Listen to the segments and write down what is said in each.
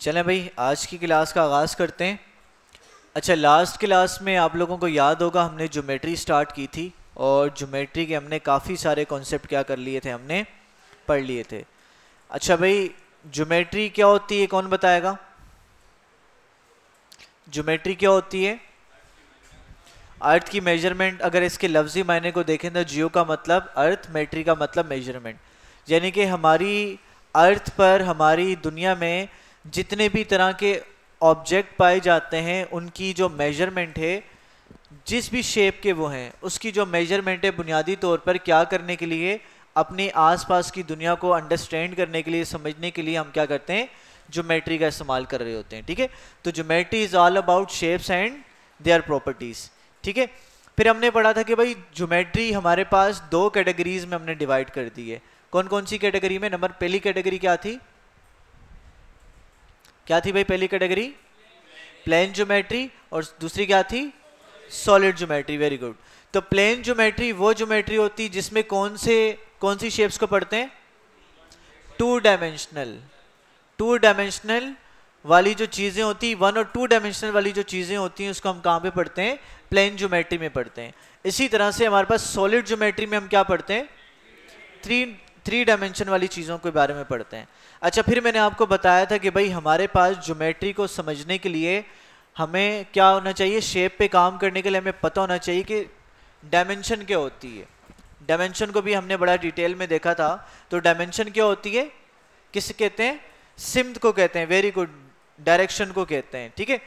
चलें भाई आज की क्लास का आगाज़ करते हैं अच्छा लास्ट क्लास में आप लोगों को याद होगा हमने ज्योमेट्री स्टार्ट की थी और ज्योमेट्री के हमने काफ़ी सारे कॉन्सेप्ट क्या कर लिए थे हमने पढ़ लिए थे अच्छा भाई ज्योमेट्री क्या होती है कौन बताएगा ज्योमेट्री क्या होती है अर्थ की मेजरमेंट अगर इसके लफ्जी मायने को देखें तो जियो का मतलब अर्थ मेट्री का मतलब मेजरमेंट यानी कि हमारी अर्थ पर हमारी दुनिया में जितने भी तरह के ऑब्जेक्ट पाए जाते हैं उनकी जो मेजरमेंट है जिस भी शेप के वो हैं उसकी जो मेजरमेंट है बुनियादी तौर पर क्या करने के लिए अपने आसपास की दुनिया को अंडरस्टैंड करने के लिए समझने के लिए हम क्या करते हैं ज्योमेट्री का इस्तेमाल कर रहे होते हैं ठीक है तो geometry is all about shapes and are properties ठीक है फिर हमने पढ़ा था कि भाई ज्योमेट्री हमारे पास दो कैटेगरीज में हमने डिवाइड कर दी है कौन कौन सी कैटेगरी में नंबर पहली कैटेगरी क्या थी क्या थी भाई पहली कैटेगरी प्लेन ज्योमेट्री और दूसरी क्या थी सॉलिड ज्योमेट्री वेरी गुड तो प्लेन ज्योमेट्री वो ज्योमेट्री होती है जिसमें कौन से कौन सी शेप्स को पढ़ते हैं टू डायमेंशनल टू डायमेंशनल वाली जो चीज़ें होती वन और टू डायमेंशनल वाली जो चीज़ें होती हैं उसको हम कहाँ पे पढ़ते हैं प्लेन ज्योमेट्री में पढ़ते हैं इसी तरह से हमारे पास सॉलिड ज्योमेट्री में हम क्या पढ़ते हैं थ्री थ्री डायमेंशन वाली चीज़ों के बारे में पढ़ते हैं अच्छा फिर मैंने आपको बताया था कि भाई हमारे पास ज्योमेट्री को समझने के लिए हमें क्या होना चाहिए शेप पे काम करने के लिए हमें पता होना चाहिए कि डायमेंशन क्या होती है डायमेंशन को भी हमने बड़ा डिटेल में देखा था तो डायमेंशन क्या होती है किस कहते हैं सिमत को कहते हैं वेरी गुड डायरेक्शन को कहते हैं ठीक है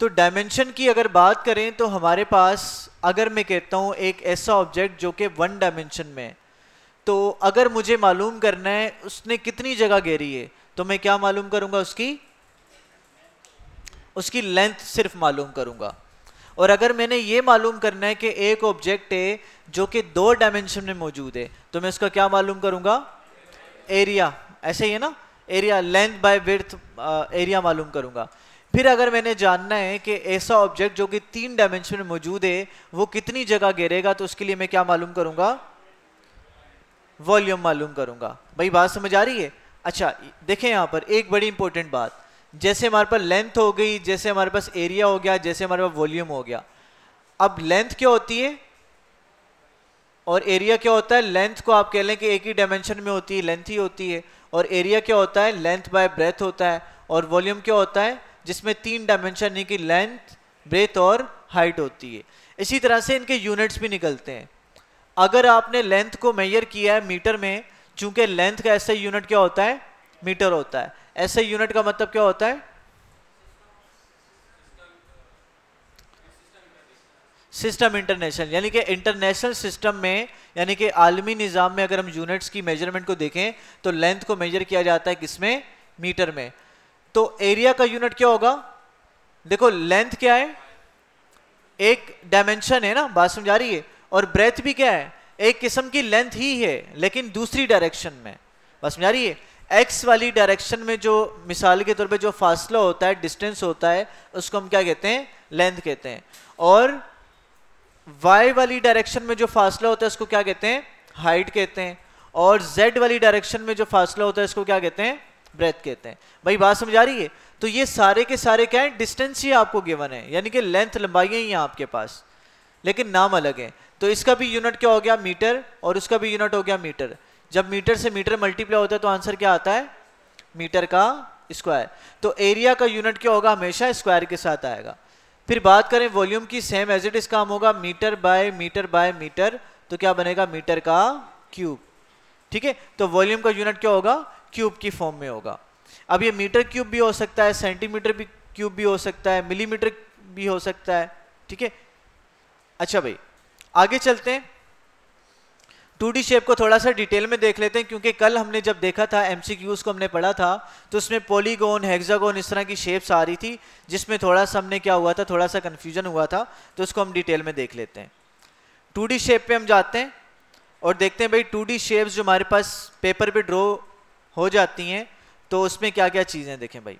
तो डायमेंशन की अगर बात करें तो हमारे पास अगर मैं कहता हूँ एक ऐसा ऑब्जेक्ट जो कि वन डायमेंशन में है तो अगर मुझे मालूम करना है उसने कितनी जगह घेरी है तो मैं क्या मालूम करूंगा उसकी उसकी लेंथ सिर्फ मालूम करूंगा और अगर मैंने ये मालूम करना है कि एक ऑब्जेक्ट है जो कि दो डायमेंशन में मौजूद है तो मैं उसका क्या मालूम करूंगा एरिया ऐसे ही है ना area length by width area मालूम करूंगा फिर अगर मैंने जानना है कि ऐसा ऑब्जेक्ट जो कि तीन डायमेंशन में मौजूद है वो कितनी जगह घेरेगा तो उसके लिए मैं क्या मालूम करूंगा वॉल्यूम मालूम करूंगा भाई बात समझ आ रही है अच्छा देखें यहाँ पर एक बड़ी इंपॉर्टेंट बात जैसे हमारे पास लेंथ हो गई जैसे हमारे पास एरिया हो गया जैसे हमारे पास वॉल्यूम हो गया अब लेंथ क्या होती है और एरिया क्या होता है लेंथ को आप कह लें कि एक ही डायमेंशन में होती है लेंथ ही होती है और एरिया क्या होता है लेंथ बाय ब्रेथ होता है और वॉल्यूम क्या होता है जिसमें तीन डायमेंशन यानी कि लेंथ ब्रेथ और हाइट होती है इसी तरह से इनके यूनिट्स भी निकलते हैं अगर आपने लेंथ को मेजर किया है मीटर में चूंकि लेंथ का ऐसा यूनिट क्या होता है मीटर होता है ऐसे यूनिट का मतलब क्या होता है सिस्टम इंटरनेशनल यानी कि इंटरनेशनल सिस्टम में यानी कि आलमी निज़ाम में अगर हम यूनिट्स की मेजरमेंट को देखें तो लेंथ को मेजर किया जाता है किसमें मीटर में तो एरिया का यूनिट क्या होगा देखो लेंथ क्या है एक डायमेंशन है ना बात समझा रही है और ब्रेथ भी क्या है एक किस्म की लेंथ ही है लेकिन दूसरी डायरेक्शन में बस समझा रही है एक्स वाली डायरेक्शन में जो मिसाल के तौर पे जो फासला होता है डिस्टेंस होता है उसको हम क्या कहते हैं लेंथ कहते हैं और वाई वाली डायरेक्शन में जो फासला होता है उसको क्या कहते हैं हाइट कहते हैं और जेड वाली डायरेक्शन में जो फासला होता है इसको क्या कहते हैं ब्रेथ कहते हैं भाई बात समझा रही है तो ये सारे के सारे क्या है डिस्टेंस ही आपको गिवन है यानी कि लेंथ लंबाइयाँ ही हैं आपके पास लेकिन नाम अलग है तो इसका भी यूनिट क्या हो गया मीटर और उसका भी यूनिट हो गया मीटर जब मीटर से मीटर मल्टीप्लाई होता है तो आंसर क्या आता है मीटर का स्क्वायर तो एरिया का यूनिट क्या होगा हमेशा स्क्वायर के साथ आएगा फिर बात करें वॉल्यूम की सेम एज इट इज काम होगा metre by metre by metre तो क्या बनेगा मीटर का क्यूब ठीक है तो वॉल्यूम का यूनिट क्या होगा क्यूब की फॉर्म में होगा अब ये मीटर क्यूब भी हो सकता है सेंटीमीटर भी क्यूब भी हो सकता है मिलीमीटर भी हो सकता है ठीक है अच्छा भाई आगे चलते हैं टू शेप को थोड़ा सा डिटेल में देख लेते हैं क्योंकि कल हमने जब देखा था एम को हमने पढ़ा था तो उसमें पॉलीगोन हेक्सागोन इस तरह की शेप्स आ रही थी जिसमें थोड़ा सा हमने क्या हुआ था थोड़ा सा कन्फ्यूजन हुआ था तो उसको हम डिटेल में देख लेते हैं टू शेप पे हम जाते हैं और देखते हैं भाई टू शेप्स जो हमारे पास पेपर पे ड्रॉ हो जाती हैं तो उसमें क्या क्या चीज़ें देखें भाई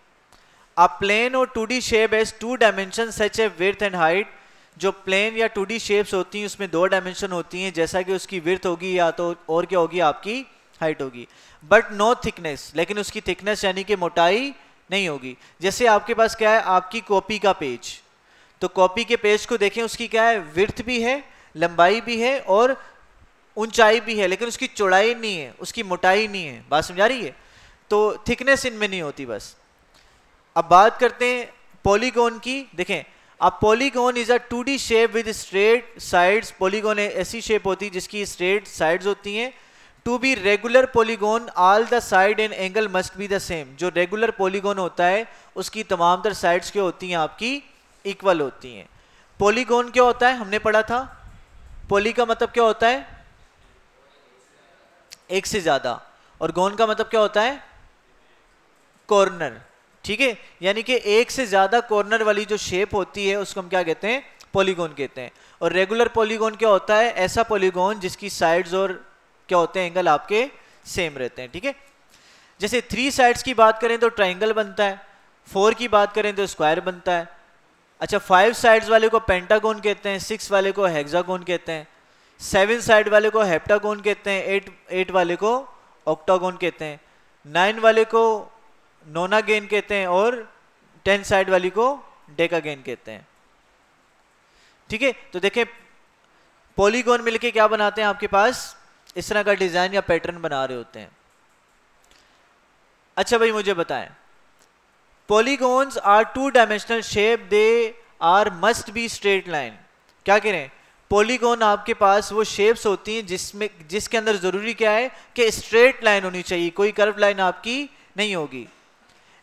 अ प्लेन और two shape as two dimension such a width and height जो प्लेन या टू शेप्स होती हैं उसमें दो डायमेंशन होती हैं जैसा कि उसकी विर्थ होगी या तो और क्या होगी आपकी हाइट होगी बट नो थिकनेस लेकिन उसकी थिकनेस यानी कि मोटाई नहीं होगी जैसे आपके पास क्या है आपकी कॉपी का पेज तो कॉपी के पेज को देखें उसकी क्या है विर्थ भी है लंबाई भी है और ऊंचाई भी है लेकिन उसकी चौड़ाई नहीं है उसकी मोटाई नहीं है बात समझा रही है तो थिकनेस इनमें नहीं होती बस अब बात करते हैं पॉलीगोन की देखें a polygon is a two D shape with straight sides polygon ऐसी शेप होती है जिसकी स्ट्रेट साइड्स होती हैं to be regular polygon all the side and angle must be the same जो रेगुलर पोलीगोन होता है उसकी तमाम तर साइड्स क्या होती हैं आपकी इक्वल होती हैं पोलीगोन क्या होता है हमने पढ़ा था पॉली का मतलब क्या होता है एक से ज़्यादा और गोन का मतलब क्या होता है कॉर्नर ठीक है यानी कि एक से ज्यादा कॉर्नर वाली जो शेप होती है उसको हम क्या कहते हैं पॉलीगोन कहते हैं और रेगुलर पॉलीगोन क्या होता है ऐसा पॉलीगोन जिसकी साइड्स और क्या होते हैं एंगल आपके सेम रहते हैं ठीक है जैसे थ्री साइड्स की बात करें तो ट्राइंगल बनता है फोर की बात करें तो स्क्वायर बनता है अच्छा फाइव साइड्स वाले को पेंटागोन कहते हैं सिक्स वाले को हेक्सागोन कहते हैं सेवन साइड वाले को हेप्टागोन कहते हैं एट एट वाले को ऑक्टागोन कहते हैं नाइन वाले को नोना गेन कहते हैं और टेन साइड वाली को डेका गेन कहते हैं ठीक है तो देखें पॉलीगोन मिलके क्या बनाते हैं आपके पास इस तरह का डिजाइन या पैटर्न बना रहे होते हैं अच्छा भाई मुझे बताएं polygons are two dimensional shape they are must be straight line क्या कह रहे हैं पॉलीगोन आपके पास वो शेप्स होती हैं जिसमें जिसके अंदर ज़रूरी क्या है कि स्ट्रेट लाइन होनी चाहिए कोई कर्व लाइन आपकी नहीं होगी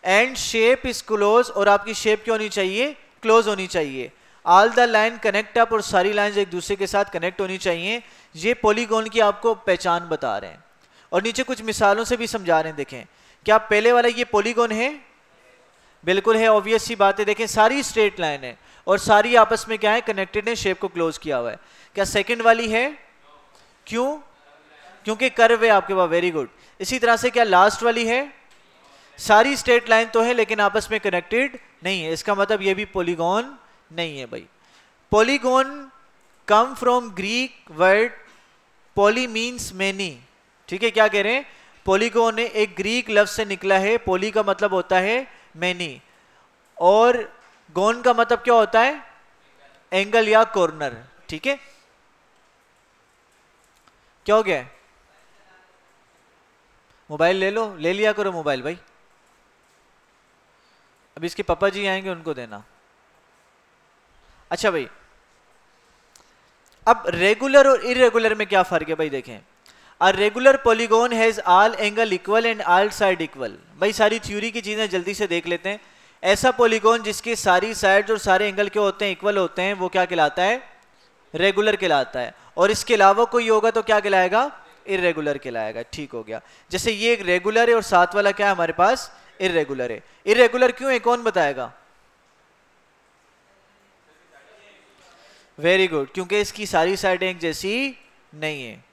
एंड शेप इज क्लोज और आपकी शेप क्यों होनी चाहिए क्लोज होनी चाहिए all the line connect up और सारी लाइन एक दूसरे के साथ कनेक्ट होनी चाहिए ये पोलीगोन की आपको पहचान बता रहे हैं और नीचे कुछ मिसालों से भी समझा रहे हैं देखें क्या पहले वाला ये पोलीगोन है बिल्कुल है ऑब्वियस सी बात है देखें सारी स्ट्रेट लाइन है और सारी आपस में क्या है कनेक्टेड है शेप को क्लोज किया हुआ है क्या सेकेंड वाली है क्यों क्योंकि कर्व है आपके पास वेरी गुड इसी तरह से क्या लास्ट वाली है सारी स्टेट लाइन तो है लेकिन आपस में कनेक्टेड नहीं है इसका मतलब ये भी पोलीगोन नहीं है भाई polygon come from Greek word poly means many ठीक है क्या कह रहे हैं पोलीगोन एक ग्रीक लफ्ज से निकला है पोली का मतलब होता है मैनी और गोन का मतलब क्या होता है एंगल या कॉर्नर ठीक है क्या हो गया मोबाइल ले लो ले लिया करो मोबाइल भाई अब इसके पापा जी आएंगे उनको देना अच्छा भाई अब रेगुलर और इरेगुलर में क्या फर्क है भाई देखें a regular polygon has all angle equal and all side equal भाई सारी थ्योरी की चीजें जल्दी से देख लेते हैं ऐसा पॉलीगोन जिसके सारी साइड्स और सारे एंगल क्यों होते हैं इक्वल होते हैं वो क्या कहलाता है रेगुलर कहलाता है और इसके अलावा कोई होगा तो क्या कहलाएगा इरेगुलर कहलाएगा ठीक हो गया जैसे ये एक रेगुलर है और साथ वाला क्या है हमारे पास इरेगुलर है इरेगुलर क्यों है कौन बताएगा वेरी गुड क्योंकि इसकी सारी साइडें एक जैसी नहीं है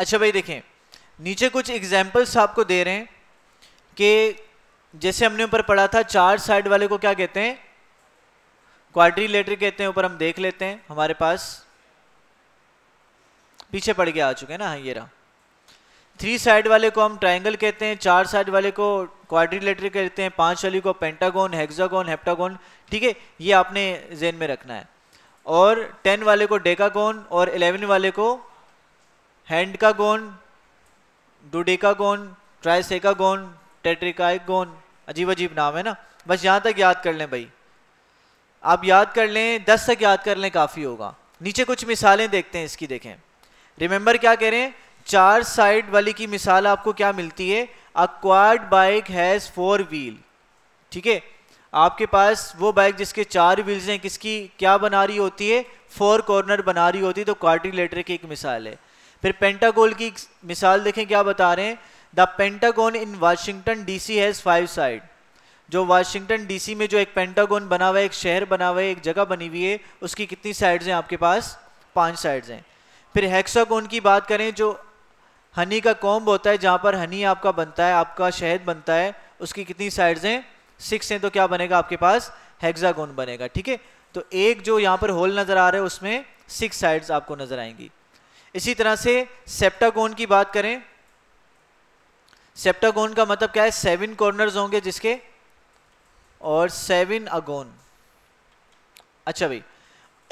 अच्छा भाई देखें नीचे कुछ एग्जाम्पल्स आपको दे रहे हैं कि जैसे हमने ऊपर पढ़ा था चार साइड वाले को क्या कहते हैं क्वाड्रीलेटर कहते हैं ऊपर हम देख लेते हैं हमारे पास पीछे पड़ के आ चुके हैं ना हाँ ये रहा थ्री साइड वाले को हम ट्राइंगल कहते हैं चार साइड वाले को लेटर कहते हैं पांच वाली को पेंटागोन हेक्सागोन हेप्टागोन ठीक है ये आपने जेन में रखना है और टेन वाले को डेकागोन और इलेवन वाले को हैंड का गोन डुडेका गोन ट्राइसेका गोन टेट्रिकाइक गोन अजीब अजीब नाम है ना बस यहाँ तक याद कर लें भाई आप याद कर लें दस तक याद कर लें काफ़ी होगा नीचे कुछ मिसालें देखते हैं इसकी देखें रिमेंबर क्या कह रहे हैं चार साइड वाली की मिसाल आपको क्या मिलती है a quad bike has four wheel ठीक है आपके पास वो बाइक जिसके चार व्हील्स हैं किसकी क्या बना रही होती है फोर कॉर्नर बना रही होती है तो क्वाड्रीलेटर की एक मिसाल है फिर पेंटागोल की मिसाल देखें क्या बता रहे हैं the Pentagon in Washington DC has five side जो वाशिंगटन डीसी में जो एक पेंटागोन बना हुआ है एक शहर बना हुआ है एक जगह बनी हुई है उसकी कितनी साइड्स हैं आपके पास पांच साइड्स हैं फिर हेक्सागोन की बात करें जो हनी का कॉम्ब होता है जहाँ पर हनी आपका बनता है आपका शहद बनता है उसकी कितनी साइड्स हैं सिक्स हैं तो क्या बनेगा आपके पास हेक्सागोन बनेगा ठीक है तो एक जो यहाँ पर होल नज़र आ रहा है उसमें सिक्स साइड्स आपको नज़र आएंगी इसी तरह से सेप्टागोन की बात करें सेप्टागोन का मतलब क्या है सेवन कॉर्नर्स होंगे जिसके और सेवन अगोन अच्छा भाई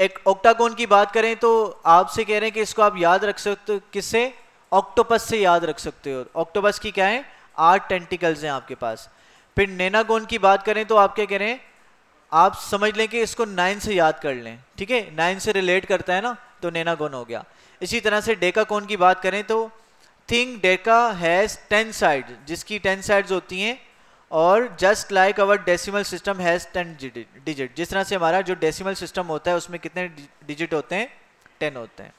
एक ऑक्टागोन की बात करें तो आपसे कह रहे हैं कि इसको आप याद रख सकते हो किससे ऑक्टोपस से याद रख सकते हो ऑक्टोपस की क्या है आठ टेंटिकल्स हैं आपके पास फिर नेनागोन की बात करें तो आप क्या कह रहे हैं आप समझ लें कि इसको नाइन से याद कर लें ठीक है नाइन से रिलेट करता है ना तो नैना गोन हो गया इसी तरह से डेका कोन की बात करें तो think deca has ten side जिसकी टेन साइड्स होती हैं और just like our decimal system has ten digit जिस तरह से हमारा जो डेसिमल सिस्टम होता है उसमें कितने डिजिट होते हैं टेन होते हैं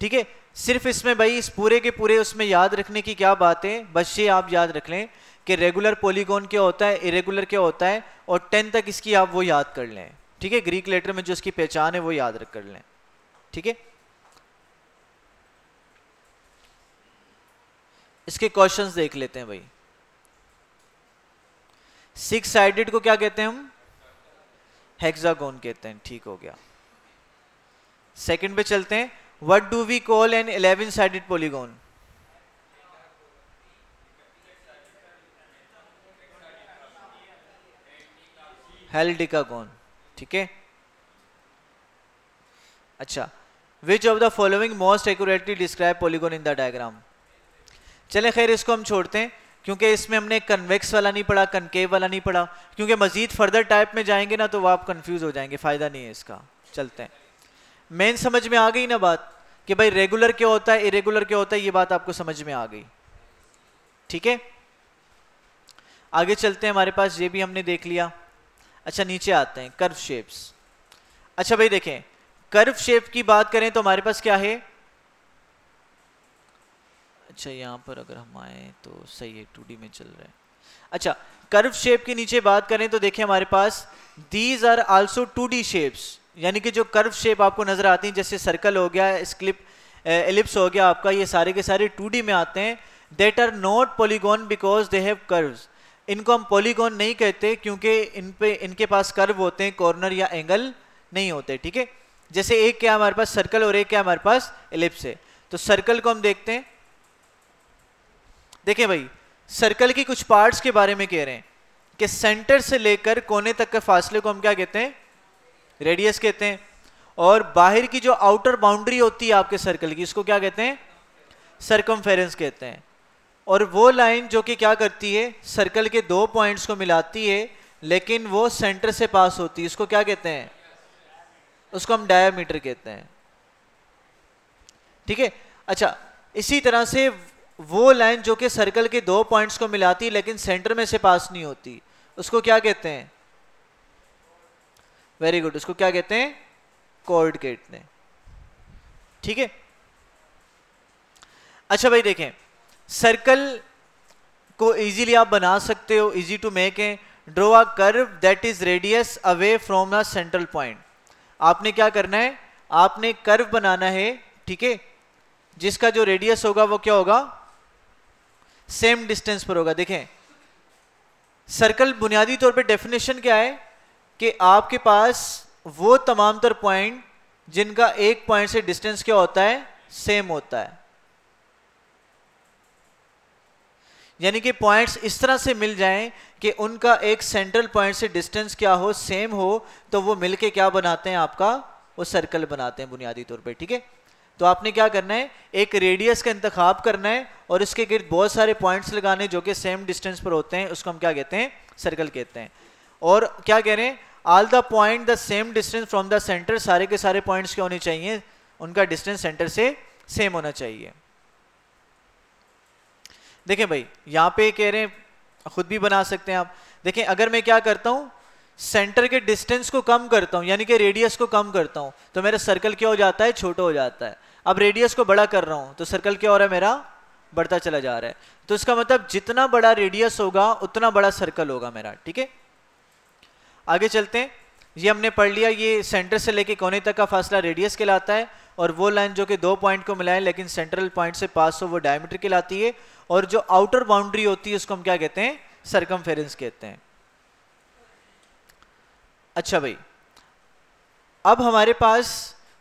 ठीक है सिर्फ इसमें भाई इस पूरे के पूरे उसमें याद रखने की क्या बात है बस ये आप याद रख लें कि रेगुलर पॉलीगॉन क्या होता है इरेगुलर क्या होता है और टेन तक इसकी आप वो याद कर लें ठीक है ग्रीक लेटर में जो इसकी पहचान है वो याद रख कर लें ठीक है इसके क्वेश्चंस देख लेते हैं भाई सिक्स साइडेड को क्या कहते हैं हम हेक्सागोन कहते हैं ठीक हो गया सेकंड पे चलते हैं what do we call an eleven sided polygon hendecagon ठीक है अच्छा which of the following most accurately describe polygon in the diagram चले खैर इसको हम छोड़ते हैं क्योंकि इसमें हमने कन्वेक्स वाला नहीं पढ़ा कनकेव वाला नहीं पढ़ा क्योंकि मजीद फर्दर टाइप में जाएंगे ना तो वो आप कंफ्यूज हो जाएंगे फ़ायदा नहीं है इसका चलते हैं मेन समझ में आ गई ना बात कि भाई रेगुलर क्या होता है इरेगुलर क्या होता है ये बात आपको समझ में आ गई ठीक है आगे चलते हैं हमारे पास ये भी हमने देख लिया अच्छा नीचे आते हैं कर्व शेप्स अच्छा भाई देखें कर्व शेप की बात करें तो हमारे पास क्या है अच्छा यहाँ पर अगर हम आए तो सही है टू में चल रहा है अच्छा कर्व शेप के नीचे बात करें तो देखें हमारे पास these are also two shapes यानी कि जो कर्व शेप आपको नजर आती है जैसे सर्कल हो गया स्क्लिप एलिप्स हो गया आपका ये सारे के सारे टू में आते हैं that are not polygon because they have curves इनको हम पॉलीगोन नहीं कहते क्योंकि इन पे इनके पास कर्व होते हैं कॉर्नर या एंगल नहीं होते ठीक है जैसे एक क्या हमारे पास सर्कल और एक क्या हमारे पास एलिप्स है तो सर्कल को हम देखते हैं देखिए भाई सर्कल की कुछ पार्ट्स के बारे में कह रहे हैं कि सेंटर से लेकर कोने तक के फासले को हम क्या कहते हैं रेडियस कहते हैं और बाहर की जो आउटर बाउंड्री होती है आपके सर्कल की इसको क्या कहते हैं सरकमफेरेंस कहते हैं और वो लाइन जो कि क्या करती है सर्कल के दो पॉइंट्स को मिलाती है लेकिन वो सेंटर से पास होती है इसको क्या कहते हैं उसको हम डायामीटर कहते हैं ठीक है अच्छा इसी तरह से वो लाइन जो कि सर्कल के दो पॉइंट्स को मिलाती है लेकिन सेंटर में से पास नहीं होती उसको क्या कहते हैं वेरी गुड उसको क्या कहते हैं कोर्ड कहते हैं ठीक है अच्छा भाई देखें सर्कल को इजीली आप बना सकते हो इजी टू मेक है draw a curve that is radius away from a central point आपने क्या करना है आपने कर्व बनाना है ठीक है जिसका जो रेडियस होगा वो क्या होगा सेम डिस्टेंस पर होगा देखें सर्कल बुनियादी तौर पे डेफिनेशन क्या है कि आपके पास वो तमाम तर पॉइंट जिनका एक पॉइंट से डिस्टेंस क्या होता है सेम होता है यानी कि पॉइंट्स इस तरह से मिल जाएं कि उनका एक सेंट्रल पॉइंट से डिस्टेंस क्या हो सेम हो तो वो मिलके क्या बनाते हैं आपका वो सर्कल बनाते हैं बुनियादी तौर पे ठीक है तो आपने क्या करना है एक रेडियस का इंतखब करना है और इसके गिर्द बहुत सारे पॉइंट्स लगाने जो कि सेम डिस्टेंस पर होते हैं उसको हम क्या कहते हैं सर्कल कहते हैं और क्या कह रहे हैं all the point the same distance from the centre सारे के सारे पॉइंट्स क्या होने चाहिए उनका डिस्टेंस सेंटर से सेम होना चाहिए देखें भाई यहाँ पे कह रहे हैं खुद भी बना सकते हैं आप देखें अगर मैं क्या करता हूँ सेंटर के डिस्टेंस को कम करता हूँ यानी कि रेडियस को कम करता हूँ तो मेरा सर्कल क्या हो जाता है छोटा हो जाता है अब रेडियस को बड़ा कर रहा हूँ तो सर्कल क्या हो रहा है मेरा बढ़ता चला जा रहा है तो इसका मतलब जितना बड़ा रेडियस होगा उतना बड़ा सर्कल होगा मेरा ठीक है आगे चलते हैं ये हमने पढ़ लिया ये सेंटर से लेके कोने तक का फासला रेडियस कहलाता है और वो लाइन जो कि दो पॉइंट को मिलाए लेकिन सेंट्रल पॉइंट से पास हो वो डायमीटर कहलाती है और जो आउटर बाउंड्री होती है उसको हम क्या कहते हैं सरकम कहते हैं अच्छा भाई अब हमारे पास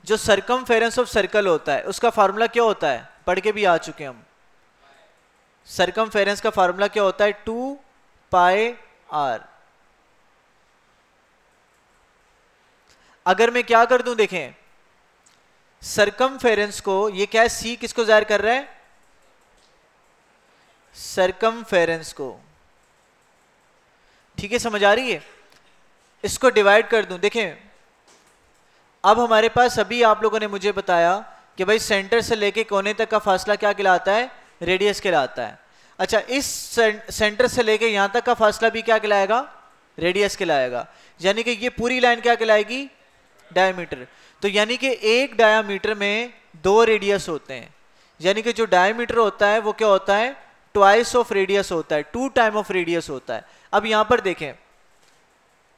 जो सरकम ऑफ सर्कल होता है उसका फार्मूला क्या होता है पढ़ के भी आ चुके हम सरकम का फार्मूला क्या होता है टू पाए आर अगर मैं क्या कर दूं देखें सरकम को ये क्या है सी किसको जाहिर कर रहा है सरकमफेरेंस को ठीक है समझ आ रही है इसको डिवाइड कर दूं देखें अब हमारे पास अभी आप लोगों ने मुझे बताया कि भाई सेंटर से लेके कोने तक का फासला क्या कहलाता है रेडियस कहलाता है अच्छा इस सेंटर से लेके यहां तक का फासला भी क्या कहलाएगा रेडियस कहलाएगा यानी कि ये पूरी लाइन क्या कहलाएगी डायमीटर तो यानी कि एक डायामीटर में दो रेडियस होते हैं यानी कि जो डायमीटर होता है वो क्या होता है ट्वाइस ऑफ रेडियस होता है टू टाइम ऑफ रेडियस होता है अब यहां पर देखें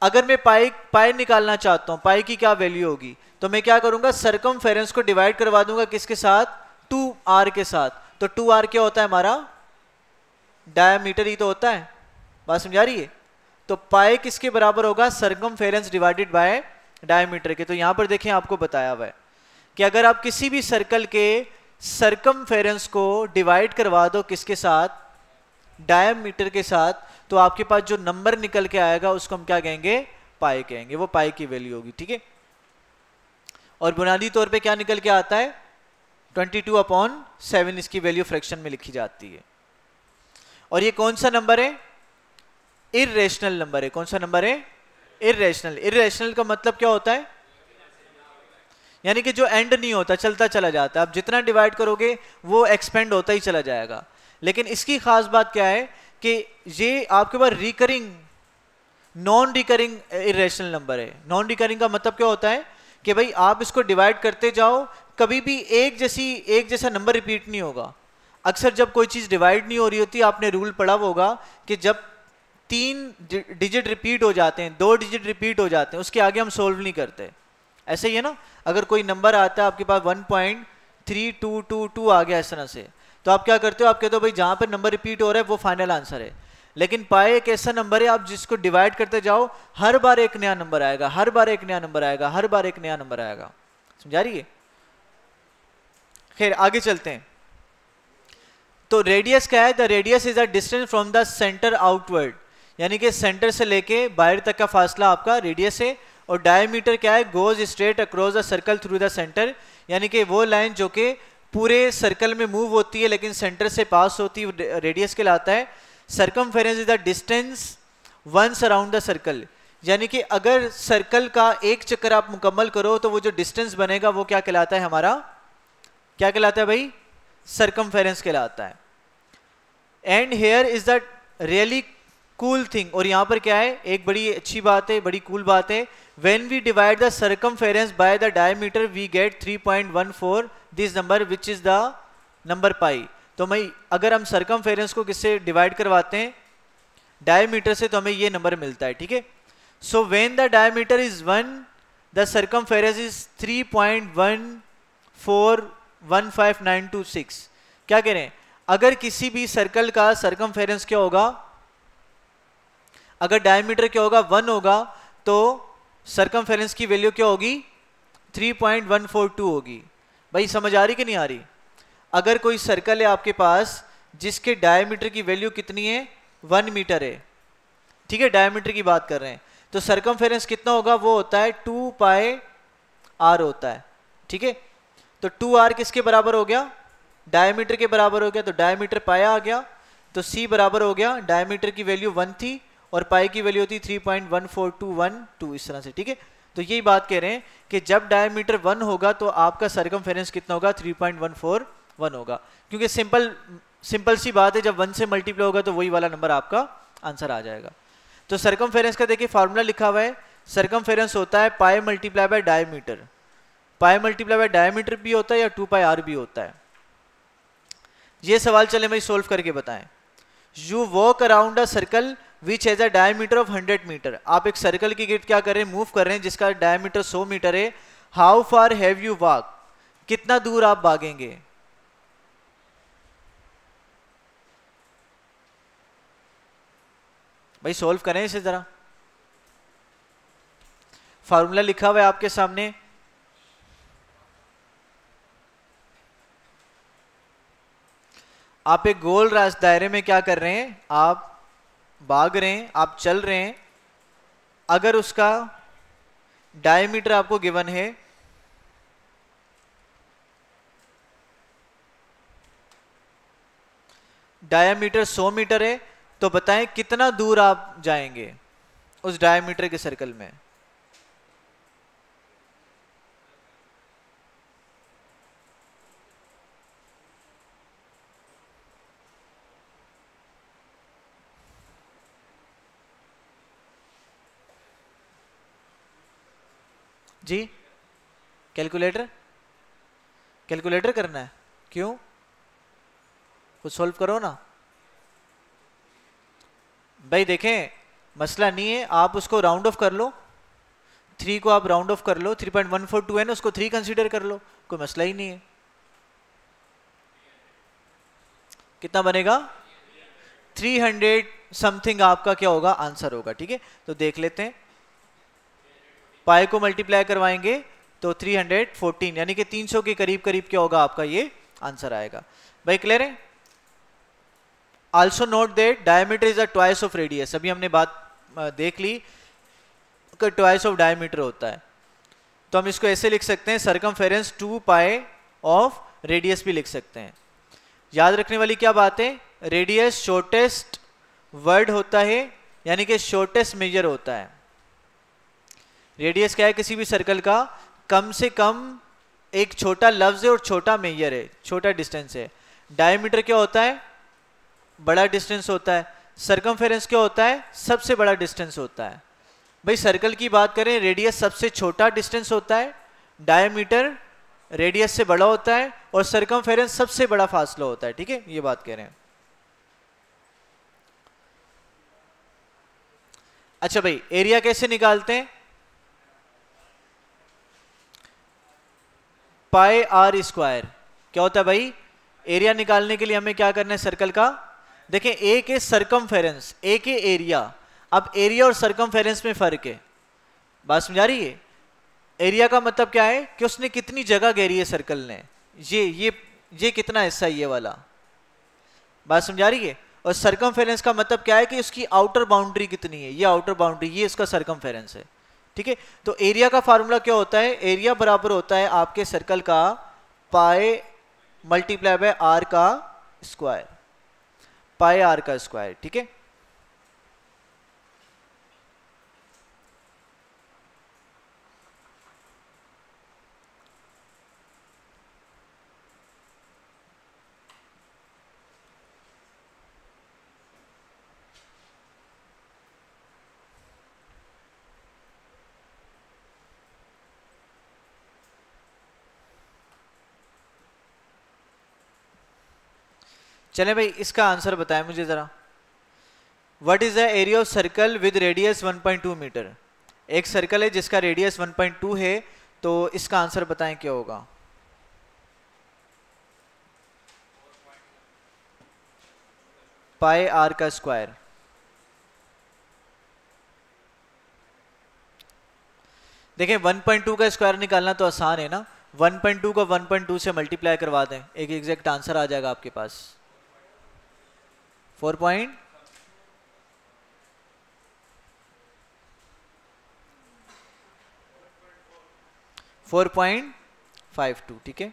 अगर मैं पाई पाई निकालना चाहता हूं पाई की क्या वैल्यू होगी तो मैं क्या करूंगा सरकम को डिवाइड करवा दूंगा किसके साथ टू आर के साथ तो टू आर क्या होता है हमारा डायमीटर ही तो होता है बात समझा रही है तो पाए किसके बराबर होगा सरगम डिवाइडेड बाय डायमीटर के तो यहां पर देखें आपको बताया हुआ है कि अगर आप किसी भी सर्कल के सरकमफेरेंस को डिवाइड करवा दो किसके साथ डायमीटर के साथ तो आपके पास जो नंबर निकल के आएगा उसको हम क्या कहेंगे पाई कहेंगे वो पाई की वैल्यू होगी ठीक है और बुनियादी तौर पे क्या निकल के आता है 22 टू अपॉन सेवन इसकी वैल्यू फ्रैक्शन में लिखी जाती है और ये कौन सा नंबर है इरेशनल नंबर है कौन सा नंबर है इरेशनल इरेशनल का मतलब क्या होता है यानी कि जो एंड नहीं होता चलता चला जाता है आप जितना डिवाइड करोगे वो एक्सपेंड होता ही चला जाएगा लेकिन इसकी खास बात क्या है कि ये आपके पास recurring non recurring irrational number है नॉन रिकरिंग का मतलब क्या होता है कि भाई आप इसको डिवाइड करते जाओ कभी भी एक जैसी एक जैसा नंबर रिपीट नहीं होगा अक्सर जब कोई चीज़ डिवाइड नहीं हो रही होती आपने रूल पढ़ा होगा कि जब तीन डिजिट रिपीट हो जाते हैं दो डिजिट रिपीट हो जाते हैं उसके आगे हम सोल्व नहीं करते ऐसे ही है ना अगर कोई नंबर आता है आपके पास one point three two two two आ गया इस तरह से तो आप क्या करते हो आप कहते हो भाई जहां पर नंबर रिपीट हो रहा है वो फाइनल आंसर है लेकिन पाए एक ऐसा नंबर है आप जिसको डिवाइड करते जाओ हर बार एक नया नंबर आएगा हर बार एक नया नंबर आएगा हर बार एक नया नंबर आएगा समझा रही है खैर आगे चलते हैं तो रेडियस क्या है the radius is a distance from the centre outward यानी कि सेंटर से लेके बाहर तक का फासला आपका रेडियस है और डायमीटर क्या है goes straight across the circle through the centre यानी कि वो लाइन जो कि पूरे सर्कल में मूव होती है लेकिन सेंटर से पास होती है रेडियस कहलाता है circum is the distance once around the circle यानी कि अगर सर्कल का एक चक्कर आप मुकम्मल करो तो वो जो डिस्टेंस बनेगा वो क्या कहलाता है हमारा क्या कहलाता है भाई सर्कम कहलाता है and here is the really cool thing और यहाँ पर क्या है एक बड़ी अच्छी बात है बड़ी कूल cool बात है when we divide the circumference by the diameter we get 3.14 this number which is the number pi तो हमें अगर हम circumference को किससे divide करवाते हैं diameter से तो हमें ये number मिलता है ठीक है so when the diameter is 1 the circumference is 3.141596 क्या कह रहे हैं अगर किसी भी सर्कल का सर्कमफेरेंस क्या होगा अगर डायमीटर क्या होगा वन होगा तो सरकम की वैल्यू क्या होगी 3.142 होगी भाई समझ आ रही कि नहीं आ रही अगर कोई सर्कल है आपके पास जिसके डायमीटर की वैल्यू कितनी है वन मीटर है ठीक है डायमीटर की बात कर रहे हैं तो सरकम कितना होगा वो होता है टू पाए आर होता है ठीक है तो टू आर किसके बराबर हो गया डायमीटर के बराबर हो गया तो डायमीटर पाया आ गया तो सी बराबर हो गया डायमीटर की वैल्यू वन थी और पाई की वैल्यू होती three point one four two one two इस तरह से ठीक है तो यही बात कह रहे हैं कि जब डायमीटर वन होगा तो आपका सरकम कितना होगा three point one four one होगा क्योंकि सिंपल सिंपल सी बात है जब वन से मल्टीप्लाई होगा तो वही वाला नंबर आपका आंसर आ जाएगा तो सरकम का देखिए फार्मूला लिखा हुआ है सरकम होता है pi multiply by diameter pi multiply by diameter भी होता है या टू पाई आर भी होता है ये सवाल चले भाई सोल्व करके बताएं you walk around a circle which has a diameter of 100 metre आप एक सर्कल की गेट क्या करें मूव कर रहे हैं जिसका डायमीटर 100 मीटर है how far have you walk कितना दूर आप भागेंगे भाई सॉल्व करें इसे ज़रा फार्मूला लिखा हुआ है आपके सामने आप एक गोल रास्ते दायरे में क्या कर रहे हैं आप भाग रहे हैं आप चल रहे हैं अगर उसका डायमीटर आपको गिवन है डायमीटर 100 मीटर है तो बताएं कितना दूर आप जाएंगे उस डायमीटर के सर्कल में जी कैलकुलेटर कैलकुलेटर करना है क्यों कुछ सॉल्व करो ना भाई देखें मसला नहीं है आप उसको राउंड ऑफ कर लो थ्री को आप राउंड ऑफ कर लो three point one four two है ना उसको थ्री कंसिडर कर लो कोई मसला ही नहीं है कितना बनेगा थ्री हंड्रेड समथिंग आपका क्या होगा आंसर होगा ठीक है तो देख लेते हैं पाई को मल्टीप्लाई करवाएंगे तो 314 यानी कि 300 के करीब करीब क्या होगा आपका ये आंसर आएगा भाई क्लियर है also note that diameter is a twice of radius अभी हमने बात देख ली ट्वाइस ऑफ डायमीटर होता है तो हम इसको ऐसे लिख सकते हैं circumference two pi of radius भी लिख सकते हैं याद रखने वाली क्या बात है रेडियस शॉर्टेस्ट वर्ड होता है यानी कि शॉर्टेस्ट मेजर होता है रेडियस क्या है किसी भी सर्कल का कम से कम एक छोटा लफ्ज है और छोटा मेयर है छोटा डिस्टेंस है डायमीटर क्या होता है बड़ा डिस्टेंस होता है सर्कम क्या होता है सबसे बड़ा डिस्टेंस होता है भाई सर्कल की बात करें रेडियस सबसे छोटा डिस्टेंस होता है डायमीटर रेडियस से बड़ा होता है और सर्कम सबसे बड़ा फासला होता है ठीक है ये बात कह रहे हैं अच्छा भाई एरिया कैसे निकालते हैं पाई आर स्क्वायर क्या होता है भाई एरिया निकालने के लिए हमें क्या करना है सर्कल का देखें ए के सरकम ए के एरिया अब एरिया और सरकम में फर्क है बात समझा रही है एरिया का मतलब क्या है कि उसने कितनी जगह घेरी है सर्कल ने ये ये ये कितना हिस्सा ये वाला बात समझा रही है और सरकम का मतलब क्या है कि उसकी आउटर बाउंड्री कितनी है ये आउटर बाउंड्री ये इसका सरकम है ठीक है तो एरिया का फार्मूला क्या होता है एरिया बराबर होता है आपके सर्कल का पाए मल्टीप्लाई बाय आर का स्क्वायर पाए आर का स्क्वायर ठीक है चले भाई इसका आंसर बताएं मुझे ज़रा what is the area of circle with radius 1.2 metre एक सर्कल है जिसका रेडियस 1.2 है तो इसका आंसर बताएं क्या होगा पाए आर का स्क्वायर देखिए 1.2 का स्क्वायर निकालना तो आसान है ना 1.2 को 1.2 से मल्टीप्लाई करवा दें एक एग्जैक्ट आंसर आ जाएगा आपके पास four point four point five two ठीक है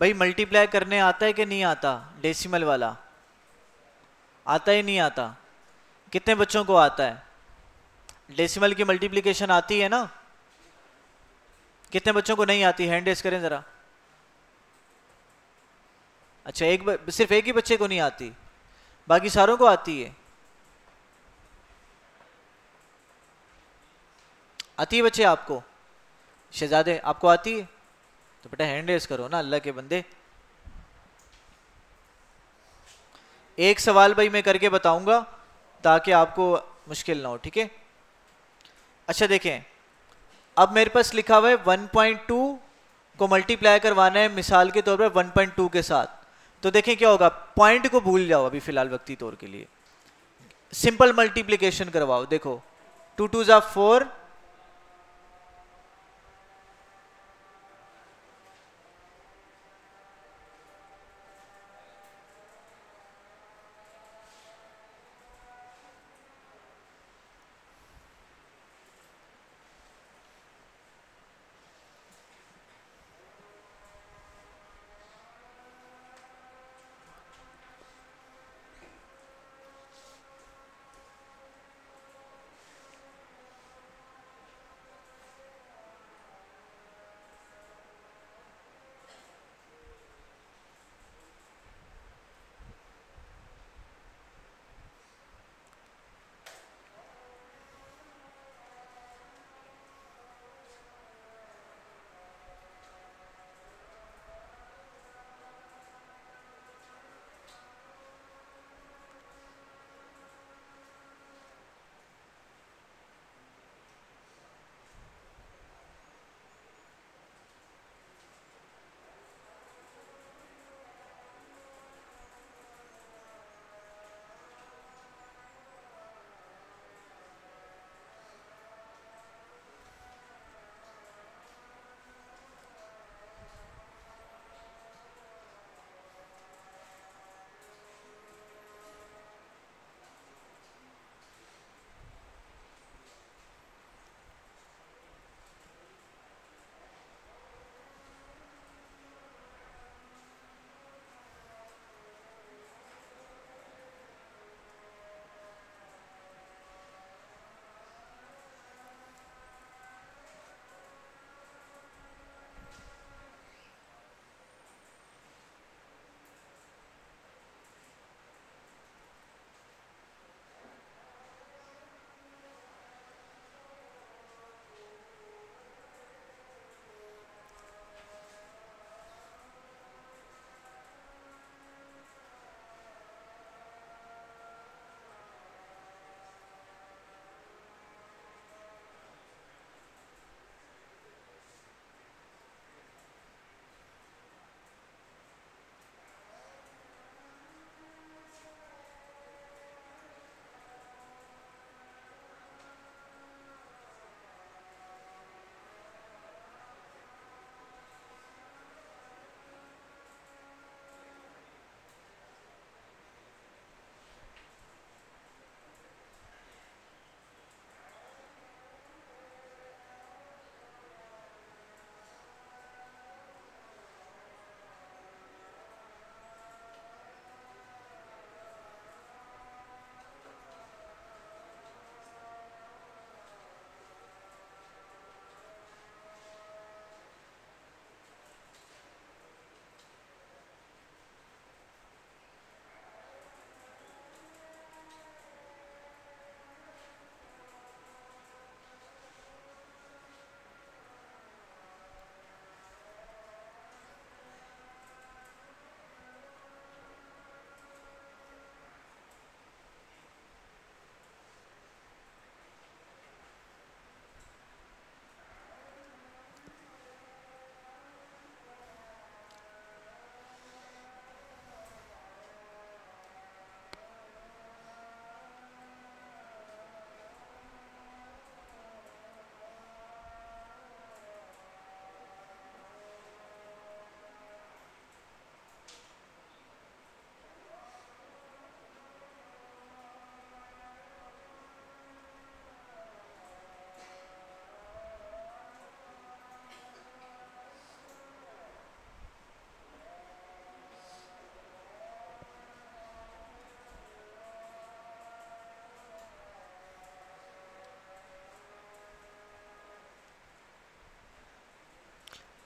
भाई मल्टीप्लाई करने आता है कि नहीं आता डेसिमल वाला आता ही नहीं आता कितने बच्चों को आता है डेसिमल की मल्टीप्लिकेशन आती है ना कितने बच्चों को नहीं आती हैंड रेस करें ज़रा अच्छा एक ब... सिर्फ एक ही बच्चे को नहीं आती बाकी सारों को आती है आती है बच्चे आपको शहजादे आपको आती है तो बेटा हैंड रेस करो ना अल्लाह के बंदे एक सवाल भाई मैं करके बताऊंगा ताकि आपको मुश्किल ना हो ठीक है अच्छा देखें अब मेरे पास लिखा हुआ है 1.2 को मल्टीप्लाई करवाना है मिसाल के तौर पर 1.2 के साथ तो देखें क्या होगा पॉइंट को भूल जाओ अभी फिलहाल वक्ती तौर के लिए सिंपल मल्टीप्लीकेशन करवाओ देखो टू टू ज़ा फोर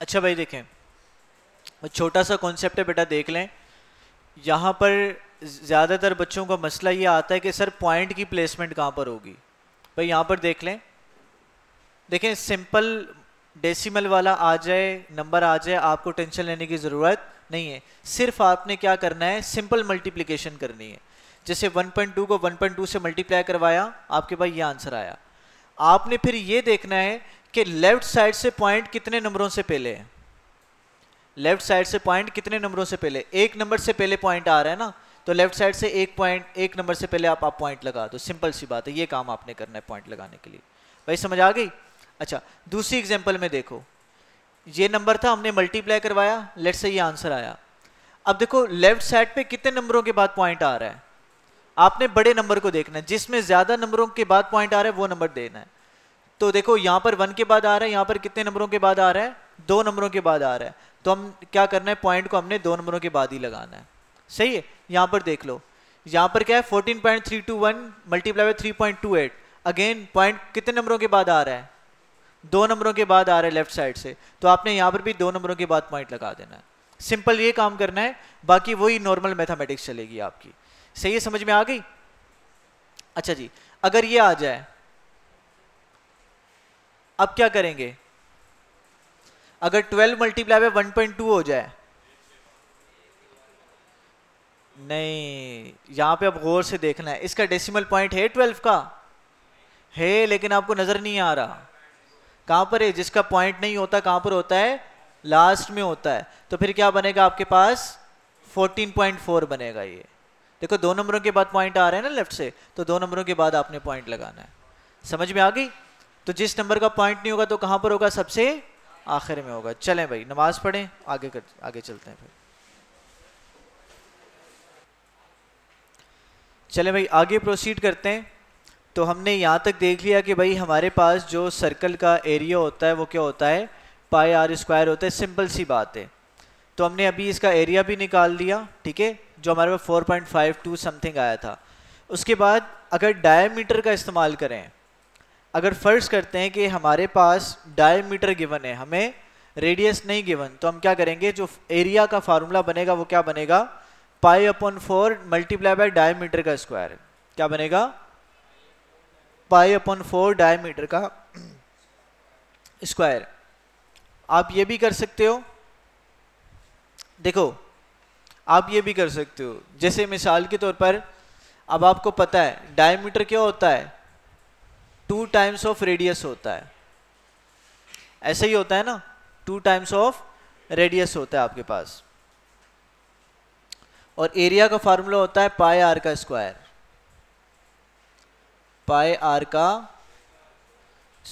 अच्छा भाई देखें छोटा सा कॉन्सेप्ट है बेटा देख लें यहाँ पर ज़्यादातर बच्चों का मसला ये आता है कि सर पॉइंट की प्लेसमेंट कहाँ पर होगी भाई यहाँ पर देख लें देखें सिंपल डेसिमल वाला आ जाए नंबर आ जाए आपको टेंशन लेने की ज़रूरत नहीं है सिर्फ आपने क्या करना है सिंपल मल्टीप्लिकेशन करनी है जैसे 1.2 को 1.2 से मल्टीप्लाई करवाया आपके पास ये आंसर आया आपने फिर ये देखना है कि लेफ्ट साइड से पॉइंट कितने नंबरों से पहले है लेफ्ट साइड से पॉइंट कितने नंबरों से पहले एक नंबर से पहले पॉइंट आ रहा है ना तो लेफ्ट साइड से एक पॉइंट एक नंबर से पहले आप आप पॉइंट लगा दो सिंपल सी बात है ये काम आपने करना है पॉइंट लगाने के लिए भाई समझ आ गई अच्छा दूसरी एग्जाम्पल में देखो ये नंबर था हमने मल्टीप्लाई करवाया लेट से ये आंसर आया अब देखो लेफ्ट साइड पे कितने नंबरों के बाद पॉइंट आ रहा है आपने बड़े नंबर को देखना है जिसमें ज़्यादा नंबरों के बाद पॉइंट आ रहा है वो नंबर देना है तो देखो यहां पर वन के बाद आ रहा है यहां पर कितने नंबरों के बाद आ रहा है दो नंबरों के बाद आ रहा है तो हम क्या करना है पॉइंट को हमने दो नंबरों के बाद ही लगाना है सही है यहां पर देख लो यहां पर क्या है fourteen point three two one multiply three point two eight again point कितने नंबरों के बाद आ रहा है दो नंबरों के बाद आ रहा है लेफ्ट साइड से तो आपने यहां पर भी दो नंबरों के बाद पॉइंट लगा देना है सिंपल ये काम करना है बाकी वही नॉर्मल मैथमेटिक्स चलेगी आपकी सही है समझ में आ गई अच्छा जी अगर ये आ जाए अब क्या करेंगे अगर 12 मल्टीप्लाई बाय 1.2 हो जाए नहीं यहां पे अब गौर से देखना है इसका डेसिमल पॉइंट है 12 का है लेकिन आपको नज़र नहीं आ रहा कहां पर है जिसका पॉइंट नहीं होता कहां पर होता है लास्ट में होता है तो फिर क्या बनेगा आपके पास 14.4 बनेगा ये देखो दो नंबरों के बाद पॉइंट आ रहे हैं ना लेफ्ट से तो दो नंबरों के बाद आपने पॉइंट लगाना है समझ में आ गई तो जिस नंबर का पॉइंट नहीं होगा तो कहाँ पर होगा सबसे आखिर में होगा चलें भाई नमाज पढ़ें आगे कर आगे चलते हैं फिर चलें भाई आगे प्रोसीड करते हैं तो हमने यहाँ तक देख लिया कि भाई हमारे पास जो सर्कल का एरिया होता है वो क्या होता है पाई आर स्क्वायर होता है सिंपल सी बात है तो हमने अभी इसका एरिया भी निकाल दिया ठीक है जो हमारे पास 4.52 समथिंग आया था उसके बाद अगर डायमीटर का इस्तेमाल करें अगर फ़र्ज़ करते हैं कि हमारे पास डायमीटर गिवन है हमें रेडियस नहीं गिवन तो हम क्या करेंगे जो एरिया का फार्मूला बनेगा वो क्या बनेगा pi upon four multiply by diameter का स्क्वायर क्या बनेगा पाई अपॉन फोर डायमीटर का स्क्वायर आप ये भी कर सकते हो देखो आप ये भी कर सकते हो जैसे मिसाल के तौर पर अब आपको पता है डायमीटर क्या होता है टू टाइम्स ऑफ रेडियस होता है ऐसे ही होता है ना टू टाइम्स ऑफ रेडियस होता है आपके पास और एरिया का फार्मूला होता है पाए आर का स्क्वायर पाए आर का